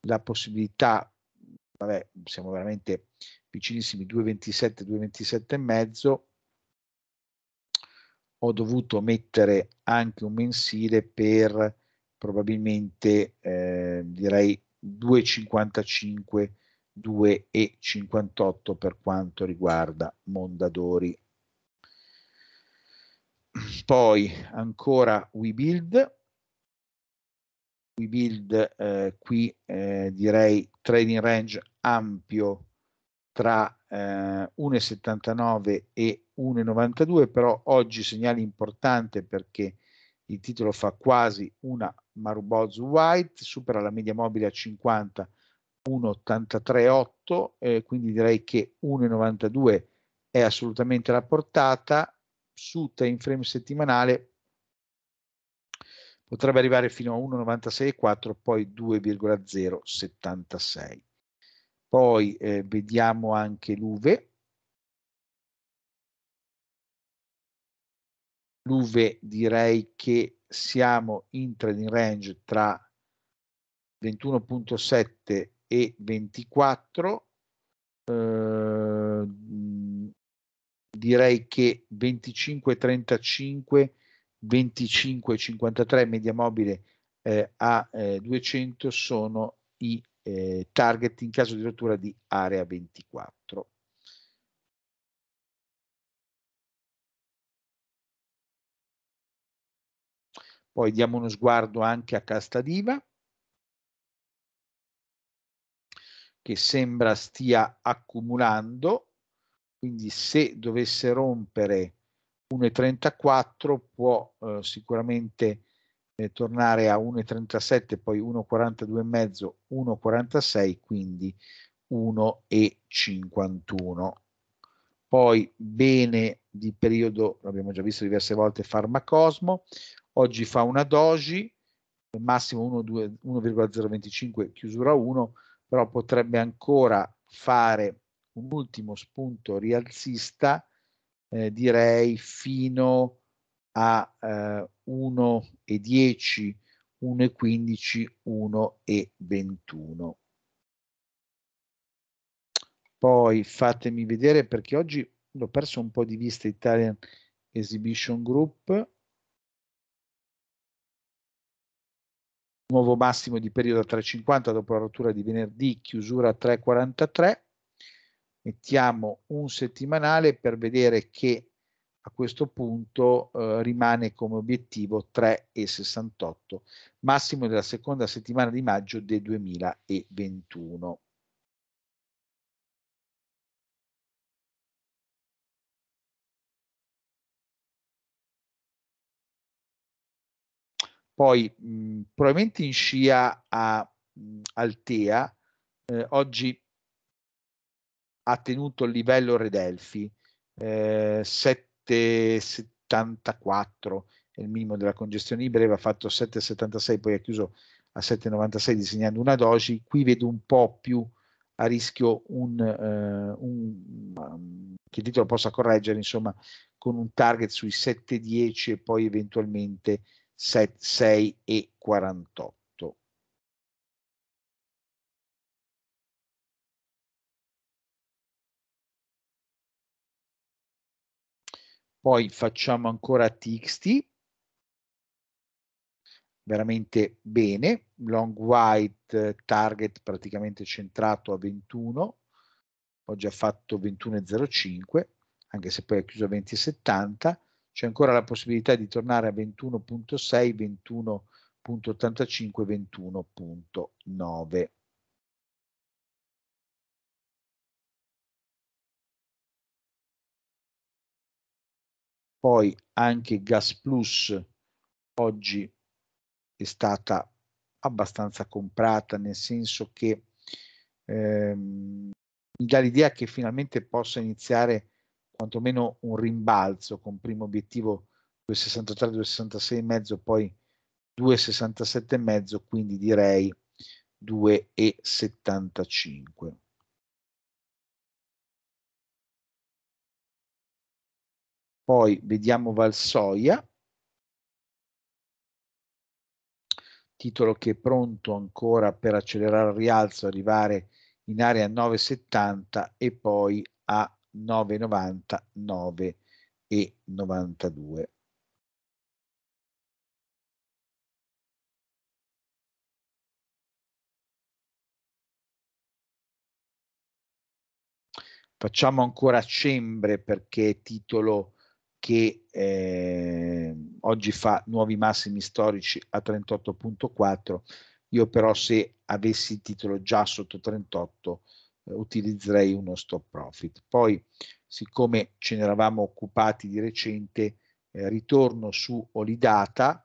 A: la possibilità, vabbè, siamo veramente vicinissimi, 2,27, 2,27 e mezzo, ho dovuto mettere anche un mensile per probabilmente eh, direi 2,55, 2,58 per quanto riguarda Mondadori. Poi ancora WeBuild, sui build eh, qui eh, direi trading range ampio tra eh, 1,79 e 1,92 però oggi segnale importante perché il titolo fa quasi una Marubozu White supera la media mobile a 50 1,83,8 eh, quindi direi che 1,92 è assolutamente la portata su time frame settimanale potrebbe arrivare fino a 1,96,4, poi 2,076.
B: Poi eh, vediamo anche l'UVE. L'UVE direi che
A: siamo in trading range tra 21.7 e 24. Eh, direi che 25,35 25,53 media mobile eh, a eh, 200 sono i
B: eh, target in caso di rottura di area 24. Poi diamo uno sguardo anche a Castadiva,
A: che sembra stia accumulando, quindi se dovesse rompere 1,34 può eh, sicuramente eh, tornare a 1,37, poi 1,42,5, 1,46, quindi 1,51. Poi bene di periodo, l'abbiamo già visto diverse volte, Farmacosmo, oggi fa una doji, massimo 1,025 chiusura 1, però potrebbe ancora fare un ultimo spunto rialzista eh, direi fino a eh, 1,10, 1,15, 1,21. Poi fatemi vedere perché oggi l'ho perso un po' di vista Italian Exhibition Group. Nuovo massimo di periodo a 3,50 dopo la rottura di venerdì, chiusura a 3,43 mettiamo un settimanale per vedere che a questo punto eh, rimane come obiettivo 3,68, massimo della seconda settimana di maggio del 2021.
B: Poi mh, probabilmente in scia a mh, Altea,
A: eh, oggi ha tenuto il livello Redelfi, eh, 7,74 è il minimo della congestione di breve, ha fatto 7,76, poi ha chiuso a 7,96 disegnando una doji. Qui vedo un po' più a rischio un, eh, un um, che il titolo possa correggere, insomma, con un target sui 7,10 e poi eventualmente
B: 6,48. Poi facciamo ancora txt,
A: veramente bene, long white eh, target praticamente centrato a 21, ho già fatto 21.05, anche se poi è chiuso a 20.70, c'è ancora la possibilità di tornare a 21.6,
B: 21.85, 21.9. poi anche Gas Plus
A: oggi è stata abbastanza comprata, nel senso che ehm, mi dà l'idea che finalmente possa iniziare quantomeno un rimbalzo con primo obiettivo 263, 266,5, poi 267,5, quindi direi
B: 2,75. Poi vediamo Valsoia,
A: titolo che è pronto ancora per accelerare il rialzo, arrivare in area 9,70 e poi a 9,90,
B: 9,92. Facciamo ancora Cembre
A: perché è titolo che eh, oggi fa nuovi massimi storici a 38.4, io però se avessi il titolo già sotto 38 eh, utilizzerei uno stop profit. Poi siccome ce ne eravamo occupati di recente, eh, ritorno su Olidata,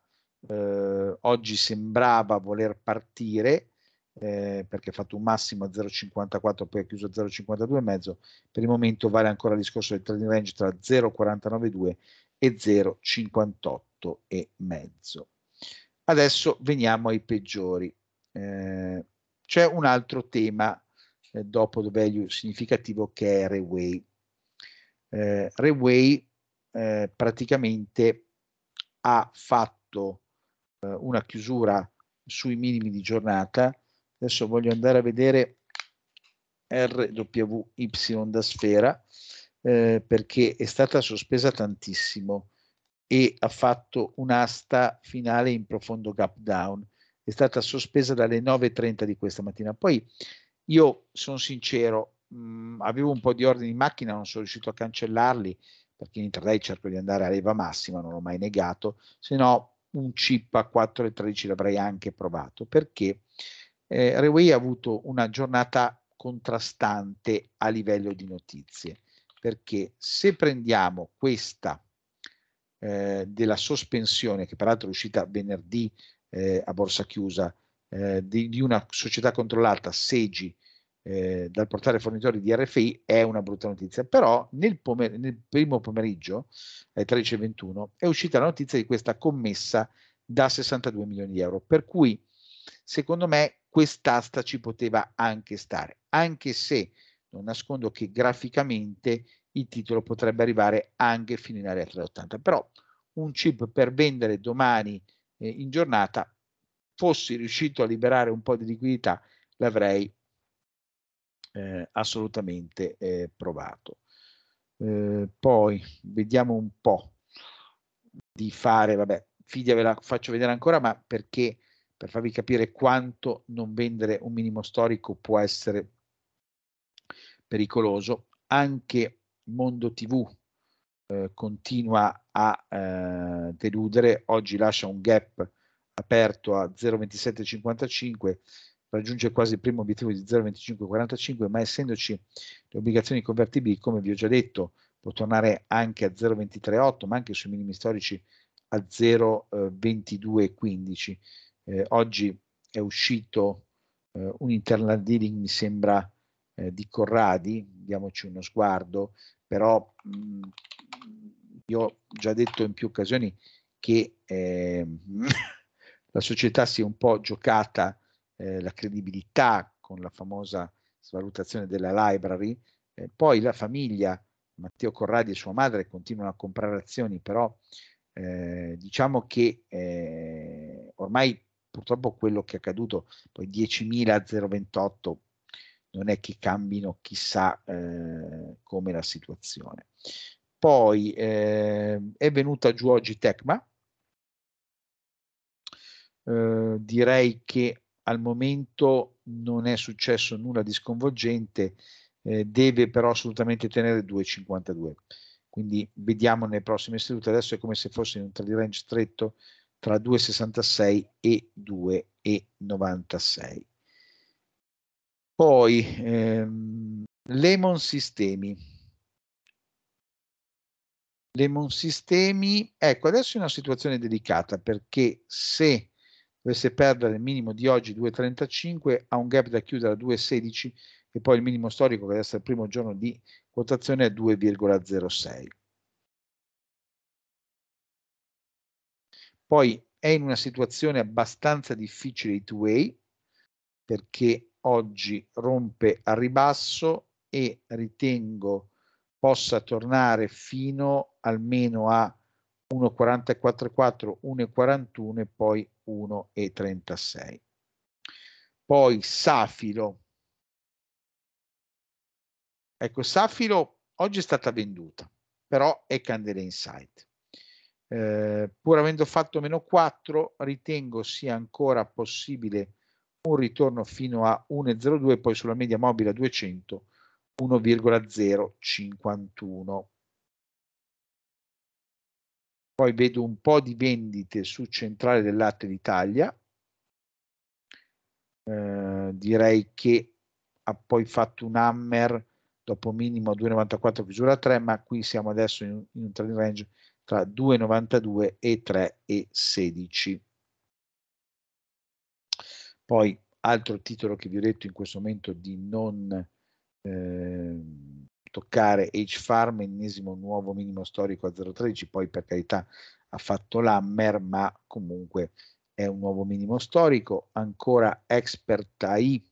A: eh, oggi sembrava voler partire, eh, perché ha fatto un massimo a 0,54 poi ha chiuso a 0,52,5 per il momento vale ancora il discorso del trading range tra 0,492 e 0,58,5 adesso veniamo ai peggiori eh, c'è un altro tema eh, dopo il value significativo che è Reway eh, Reway eh, praticamente ha fatto eh, una chiusura sui minimi di giornata adesso voglio andare a vedere RWY da sfera eh, perché è stata sospesa tantissimo e ha fatto un'asta finale in profondo gap down è stata sospesa dalle 9.30 di questa mattina poi io sono sincero mh, mm, avevo un po' di ordini in macchina non sono riuscito a cancellarli perché in intraday cerco di andare a leva massima non l'ho mai negato se no un chip a 4.13 l'avrei anche provato perché eh, Reway ha avuto una giornata contrastante a livello di notizie, perché se prendiamo questa eh, della sospensione, che peraltro è uscita venerdì eh, a borsa chiusa, eh, di, di, una società controllata, Segi, eh, dal portale fornitori di RFI, è una brutta notizia, però nel, pomer nel primo pomeriggio, alle 13.21, è uscita la notizia di questa commessa da 62 milioni di euro, per cui secondo me quest'asta ci poteva anche stare, anche se non nascondo che graficamente il titolo potrebbe arrivare anche fino in area 380, però un chip per vendere domani eh, in giornata, fossi riuscito a liberare un po' di liquidità, l'avrei eh, assolutamente eh, provato. Eh, poi vediamo un po' di fare, vabbè, Fidia ve la faccio vedere ancora, ma perché per farvi capire quanto non vendere un minimo storico può essere pericoloso. Anche Mondo TV eh, continua a eh, deludere, oggi lascia un gap aperto a 0,2755, raggiunge quasi il primo obiettivo di 0,2545, ma essendoci le obbligazioni convertibili, come vi ho già detto, può tornare anche a 0,238, ma anche sui minimi storici a 0,2215. Eh, oggi è uscito eh, un internal dealing, mi sembra, eh, di Corradi, diamoci uno sguardo, però mh, io ho già detto in più occasioni che ehm, la società si è un po' giocata eh, la credibilità con la famosa svalutazione della library, eh, poi la famiglia Matteo Corradi e sua madre continuano a comprare azioni, però eh, diciamo che eh, ormai purtroppo quello che è accaduto, poi 10.028 non è che cambino chissà eh, come la situazione. Poi eh, è venuta giù oggi Tecma, eh, direi che al momento non è successo nulla di sconvolgente, eh, deve però assolutamente tenere 2,52. Quindi vediamo nelle prossime sedute, adesso è come se fosse in un trade range stretto, tra 2,66 e 2,96. Poi ehm, Lemon Sistemi. Lemon Sistemi, ecco adesso è una situazione delicata perché se dovesse perdere il minimo di oggi 2,35 ha un gap da chiudere a 2,16 e poi il minimo storico che adesso è il primo giorno di quotazione è 2,06. Poi è in una situazione abbastanza difficile i two way perché oggi rompe a ribasso e ritengo possa tornare fino almeno a 1,44,4, 1,41 e poi 1,36. Poi Safilo. Ecco, Safilo oggi è stata venduta, però è Candela Insight. Eh, pur avendo fatto meno 4, ritengo sia ancora possibile un ritorno fino a 1,02, poi sulla media mobile a 200, 1,051. Poi vedo un po' di vendite su Centrale del Latte d'Italia. Eh, direi che ha poi fatto un hammer dopo minimo 2,94 chiusura 3, ma qui siamo adesso in, in un trading range tra 2,92 e 3,16. Poi altro titolo che vi ho detto in questo momento di non eh, toccare H Farm, ennesimo nuovo minimo storico a 0,13, poi per carità ha fatto l'Hammer, ma comunque è un nuovo minimo storico, ancora Expert AI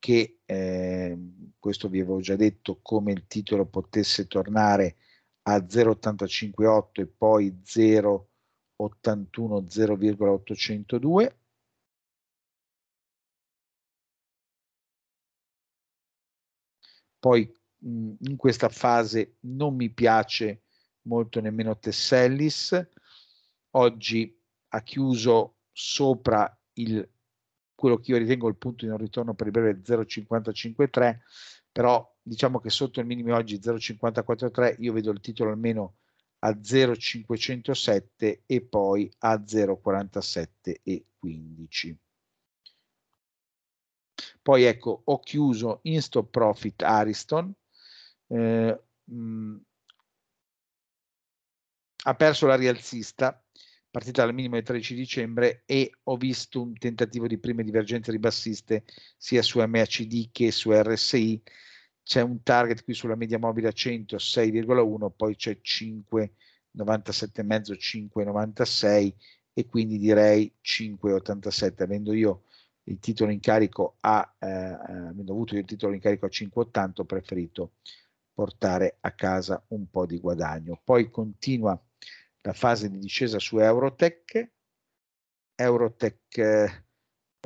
A: che eh, questo vi avevo già detto come il titolo potesse tornare a 0,858 e poi 0,81
B: 0,802 poi mm, in questa fase non mi
A: piace molto nemmeno Tessellis oggi ha chiuso sopra il quello che io ritengo il punto di non ritorno per il breve 0,553 però diciamo che sotto il minimo oggi 0,543 io vedo il titolo almeno a 0,507 e poi a 0,47 e 15. Poi ecco, ho chiuso in stop profit Ariston, eh, mh, mm, ha perso la rialzista, partita dal minimo del 13 dicembre e ho visto un tentativo di prime divergenze ribassiste sia su MACD che su RSI c'è un target qui sulla media mobile a 106,1, poi c'è 5,97,5, 5,96 e quindi direi 5,87, avendo io il titolo in carico a, eh, eh, avendo avuto io il titolo in carico a 5,80, ho preferito portare a casa un po' di guadagno. Poi continua la fase di discesa su Eurotech, Eurotech eh,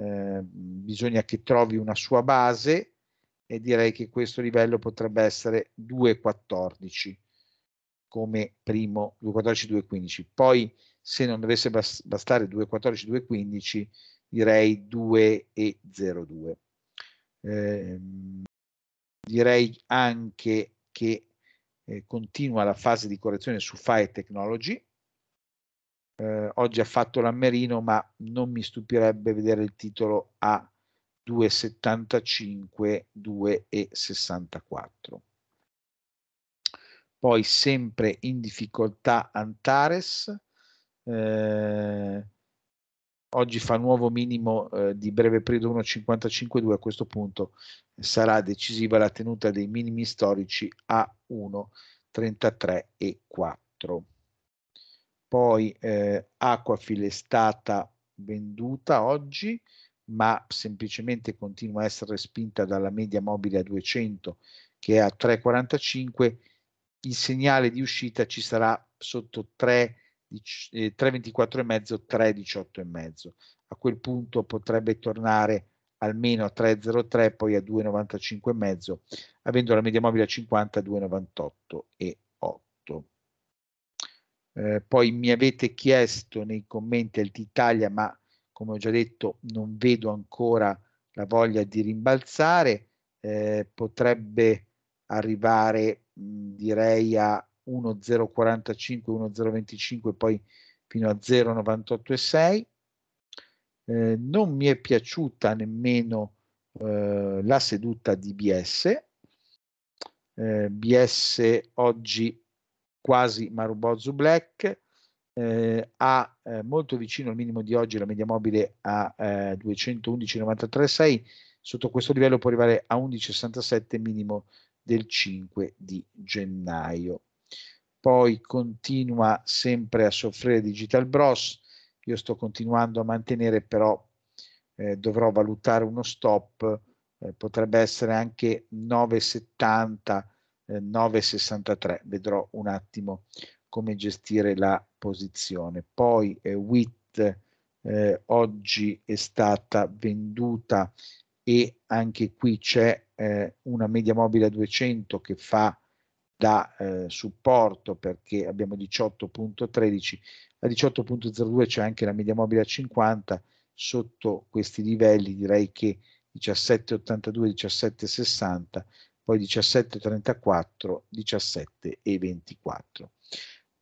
A: eh bisogna che trovi una sua base, e direi che questo livello potrebbe essere 2,14 come primo 2,14 2,15 poi se non dovesse bastare 2,14 2,15 direi 2,02 eh, direi anche che eh, continua la fase di correzione su Fire Technology eh, oggi ha fatto l'ammerino ma non mi stupirebbe vedere il titolo a 2,75, 2,64. Poi sempre in difficoltà Antares, eh, oggi fa nuovo minimo eh, di breve periodo 1,55,2, a questo punto sarà decisiva la tenuta dei minimi storici a 1,33,4. Poi eh, è stata venduta oggi, ma semplicemente continua a essere spinta dalla media mobile a 200 che è a 3,45, il segnale di uscita ci sarà sotto 3, 3,24,5, 3,18,5. A quel punto potrebbe tornare almeno a 3,03, poi a 2,95,5, avendo la media mobile a 50, 2,98,8. Eh, poi mi avete chiesto nei commenti Altitalia, ma come ho già detto non vedo ancora la voglia di rimbalzare, eh, potrebbe arrivare mh, direi a 1,045, 1,025 poi fino a 0,98,6. Eh, non mi è piaciuta nemmeno eh, la seduta di BS. Eh, BS oggi quasi Marubozu Black, eh, a eh, molto vicino al minimo di oggi, la media mobile a eh, 211,93,6, sotto questo livello può arrivare a 11,67 minimo del 5 di gennaio. Poi continua sempre a soffrire Digital Bros, io sto continuando a mantenere però eh, dovrò valutare uno stop, eh, potrebbe essere anche 9,70, 9,63, eh, vedrò un attimo come gestire la posizione. Poi eh, WIT eh, oggi è stata venduta e anche qui c'è eh, una media mobile a 200 che fa da eh, supporto perché abbiamo 18.13 a 18.02 c'è anche la media mobile a 50 sotto questi livelli direi che 17.82 17.60 poi 17.34 17.24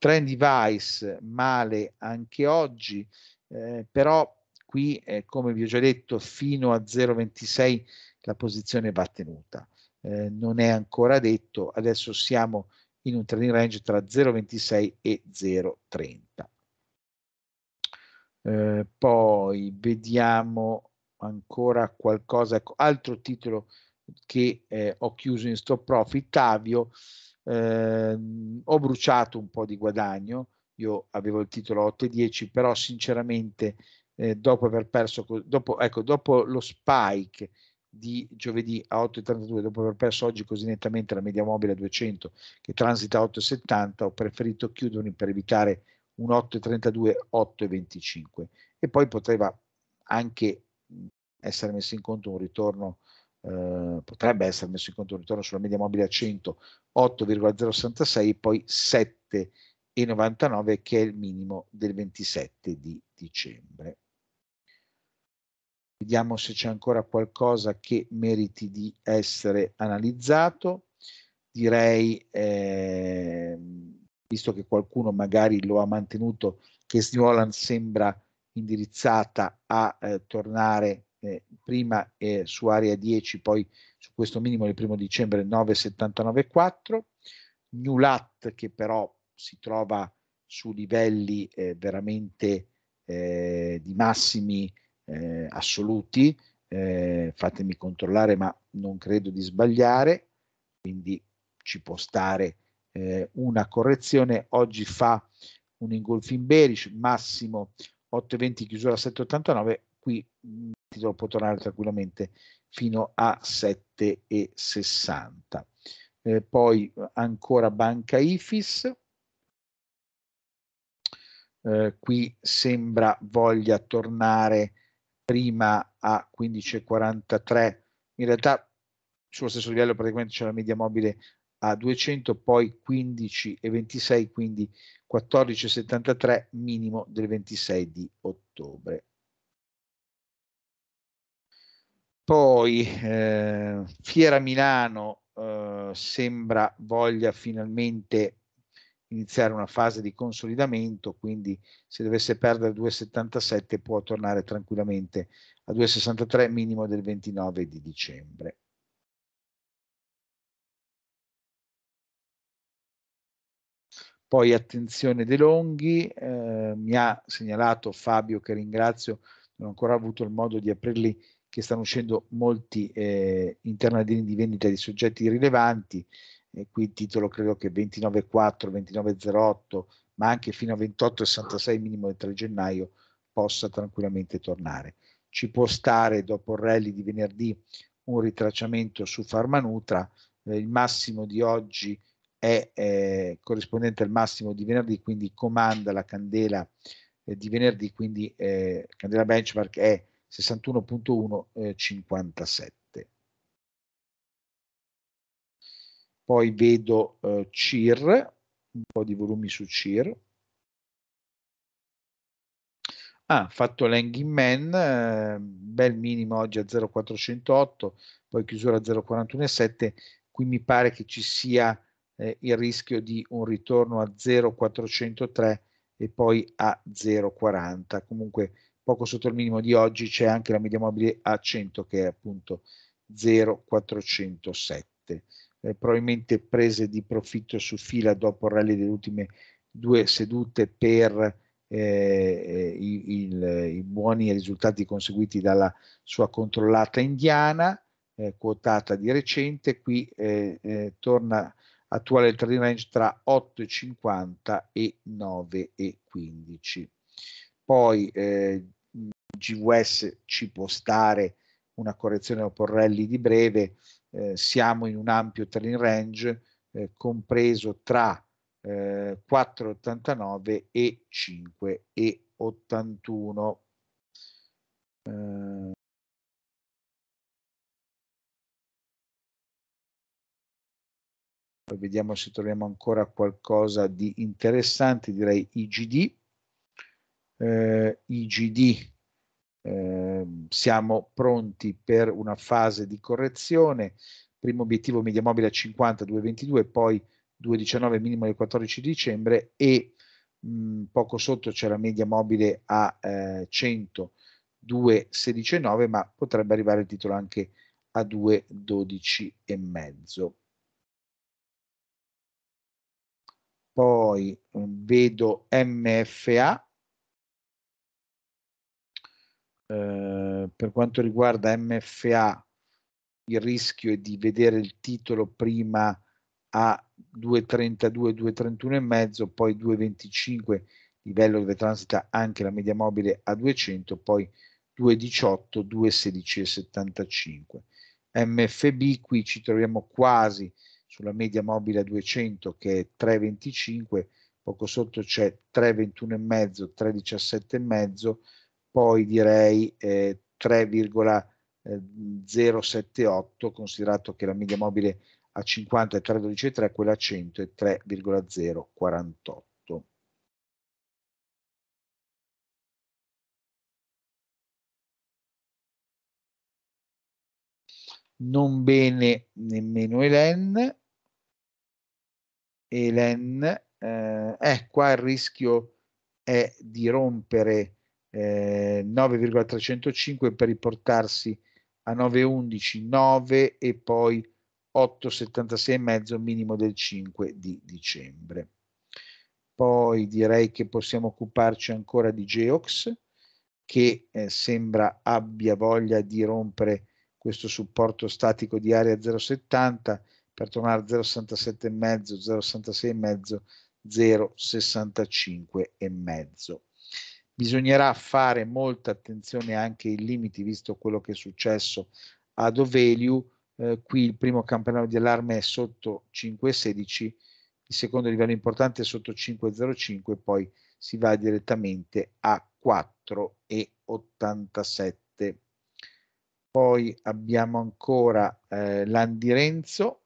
A: Trend device male anche oggi, eh, però qui, eh, come vi ho già detto, fino a 0,26 la posizione va tenuta. Eh, non è ancora detto, adesso siamo in un trading range tra 0,26 e 0,30. Eh, poi vediamo ancora qualcosa, ecco, altro titolo che eh, ho chiuso in stop profit, Tavio, eh, ho bruciato un po' di guadagno, io avevo il titolo 8 e 10, però sinceramente eh, dopo aver perso, dopo, ecco, dopo lo spike di giovedì a 8,32 dopo aver perso oggi così nettamente la media mobile a 200 che transita a 8,70 ho preferito chiudermi per evitare un 8,32 8,25 e poi poteva anche mm, essere messo in conto un ritorno eh, potrebbe essere messo in conto un ritorno sulla media mobile a 100, 8,066 poi 7,99 che è il minimo del 27 di dicembre. Vediamo se c'è ancora qualcosa che meriti di essere analizzato. Direi, eh, visto che qualcuno magari lo ha mantenuto, che New Holland sembra indirizzata a eh, tornare eh, prima eh, su area 10, poi su questo minimo del primo dicembre 9,79,4, New Lat che però si trova su livelli eh, veramente eh, di massimi eh, assoluti, eh, fatemi controllare ma non credo di sbagliare, quindi ci può stare una correzione, oggi fa un ingolfing bearish, massimo 8,20 chiusura 7,89, qui mm, ti titolo può tornare tranquillamente fino a 7,60. Eh, poi ancora Banca Ifis, eh, qui sembra voglia tornare prima a 15,43, in realtà sullo stesso livello praticamente c'è la media mobile a 200, poi 15,26, quindi 14,73 minimo del 26 di ottobre. Poi eh, Fiera Milano eh, sembra voglia finalmente iniziare una fase di consolidamento, quindi se dovesse perdere 2,77
B: può tornare tranquillamente a 2,63 minimo del 29 di dicembre. Poi attenzione De Longhi, eh, mi ha segnalato Fabio che
A: ringrazio, non ho ancora avuto il modo di aprirli che stanno uscendo molti eh, internalini di vendita di soggetti rilevanti, e qui il titolo credo che 29.4, 29.08, ma anche fino a 28.66 minimo del 3 gennaio possa tranquillamente tornare. Ci può stare dopo il rally di venerdì un ritracciamento su Farmanutra, eh, il massimo di oggi è eh, corrispondente al massimo di venerdì, quindi comanda la candela eh, di venerdì, quindi eh, candela benchmark è 61.157. Eh,
B: poi vedo eh, CIR, un po' di volumi su CIR. Ah, fatto
A: l'hanging man, eh, bel minimo oggi a 0,408, poi chiusura a 0,417, qui mi pare che ci sia eh, il rischio di un ritorno a 0,403 e poi a 0,40, comunque poco sotto il minimo di oggi c'è anche la media mobile a 100 che è appunto 0,407. Eh, probabilmente prese di profitto su fila dopo il rally delle ultime due sedute per eh, eh i, il, i, buoni risultati conseguiti dalla sua controllata indiana, eh, quotata di recente, qui eh, eh, torna attuale il trading range tra 8,50 e 9,15 poi eh, GVS ci può stare una correzione o porrelli di breve, eh, siamo in un ampio trading range eh, compreso tra eh, 4,89 e 5,81.
B: Eh, vediamo se troviamo ancora qualcosa
A: di interessante, direi IGD eh, IGD. Eh, siamo pronti per una fase di correzione, primo obiettivo media mobile a 50, 2,22, poi 2,19 minimo del 14 dicembre e mh, mm, poco sotto c'è la media mobile a eh, 100, 2,16,9, ma potrebbe arrivare il titolo anche a
B: 2,12,5. Poi mm, vedo MFA
A: eh, per quanto riguarda MFA il rischio è di vedere il titolo prima a 2,32, 2,31,5, poi 2,25 livello dove transita anche la media mobile a 200, poi 2,18, 2,16,75. MFB qui ci troviamo quasi sulla media mobile a 200 che è 3,25, poco sotto c'è 3,21,5, 3,17,5, poi direi eh, 3,078 eh, considerato che la media mobile a 50 è 3,12,3, quella a 100 è 3,048.
B: non bene nemmeno Elen. Elen,
A: eh, eh, qua il rischio è di rompere 9,305 eh, per riportarsi a 9,11, 9 e poi 8,76,5 minimo del 5 di dicembre. Poi direi che possiamo occuparci ancora di Geox che eh, sembra abbia voglia di rompere questo supporto statico di area 0,70 per tornare a 0,67,5, 0,66,5, 0,65,5. Bisognerà fare molta attenzione anche ai limiti, visto quello che è successo ad Oveliu. Eh, qui il primo campanello di allarme è sotto 5,16, il secondo livello importante è sotto 5,05, poi si va direttamente a 4,87. Poi abbiamo ancora eh, Renzo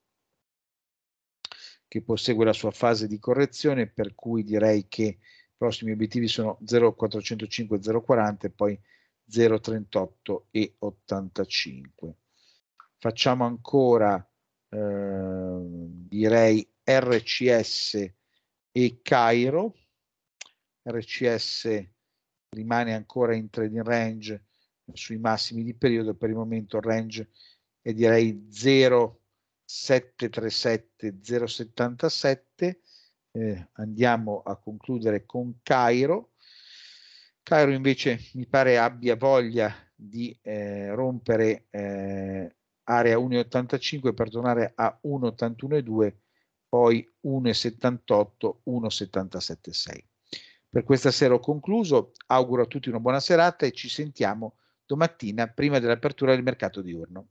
A: che prosegue la sua fase di correzione, per cui direi che prossimi obiettivi sono 0,405, 0,40 e poi 0,38 e 85. Facciamo ancora, eh, direi, RCS e Cairo. RCS rimane ancora in trading range sui massimi di periodo, per il momento il range è direi 0,737, 0,77 eh, andiamo a concludere con Cairo. Cairo invece mi pare abbia voglia di eh, rompere eh, area 1,85 per tornare a 1,81,2, poi 1,78, 1,77,6. Per questa sera ho concluso, auguro a tutti una buona serata e
B: ci sentiamo domattina prima dell'apertura del mercato diurno.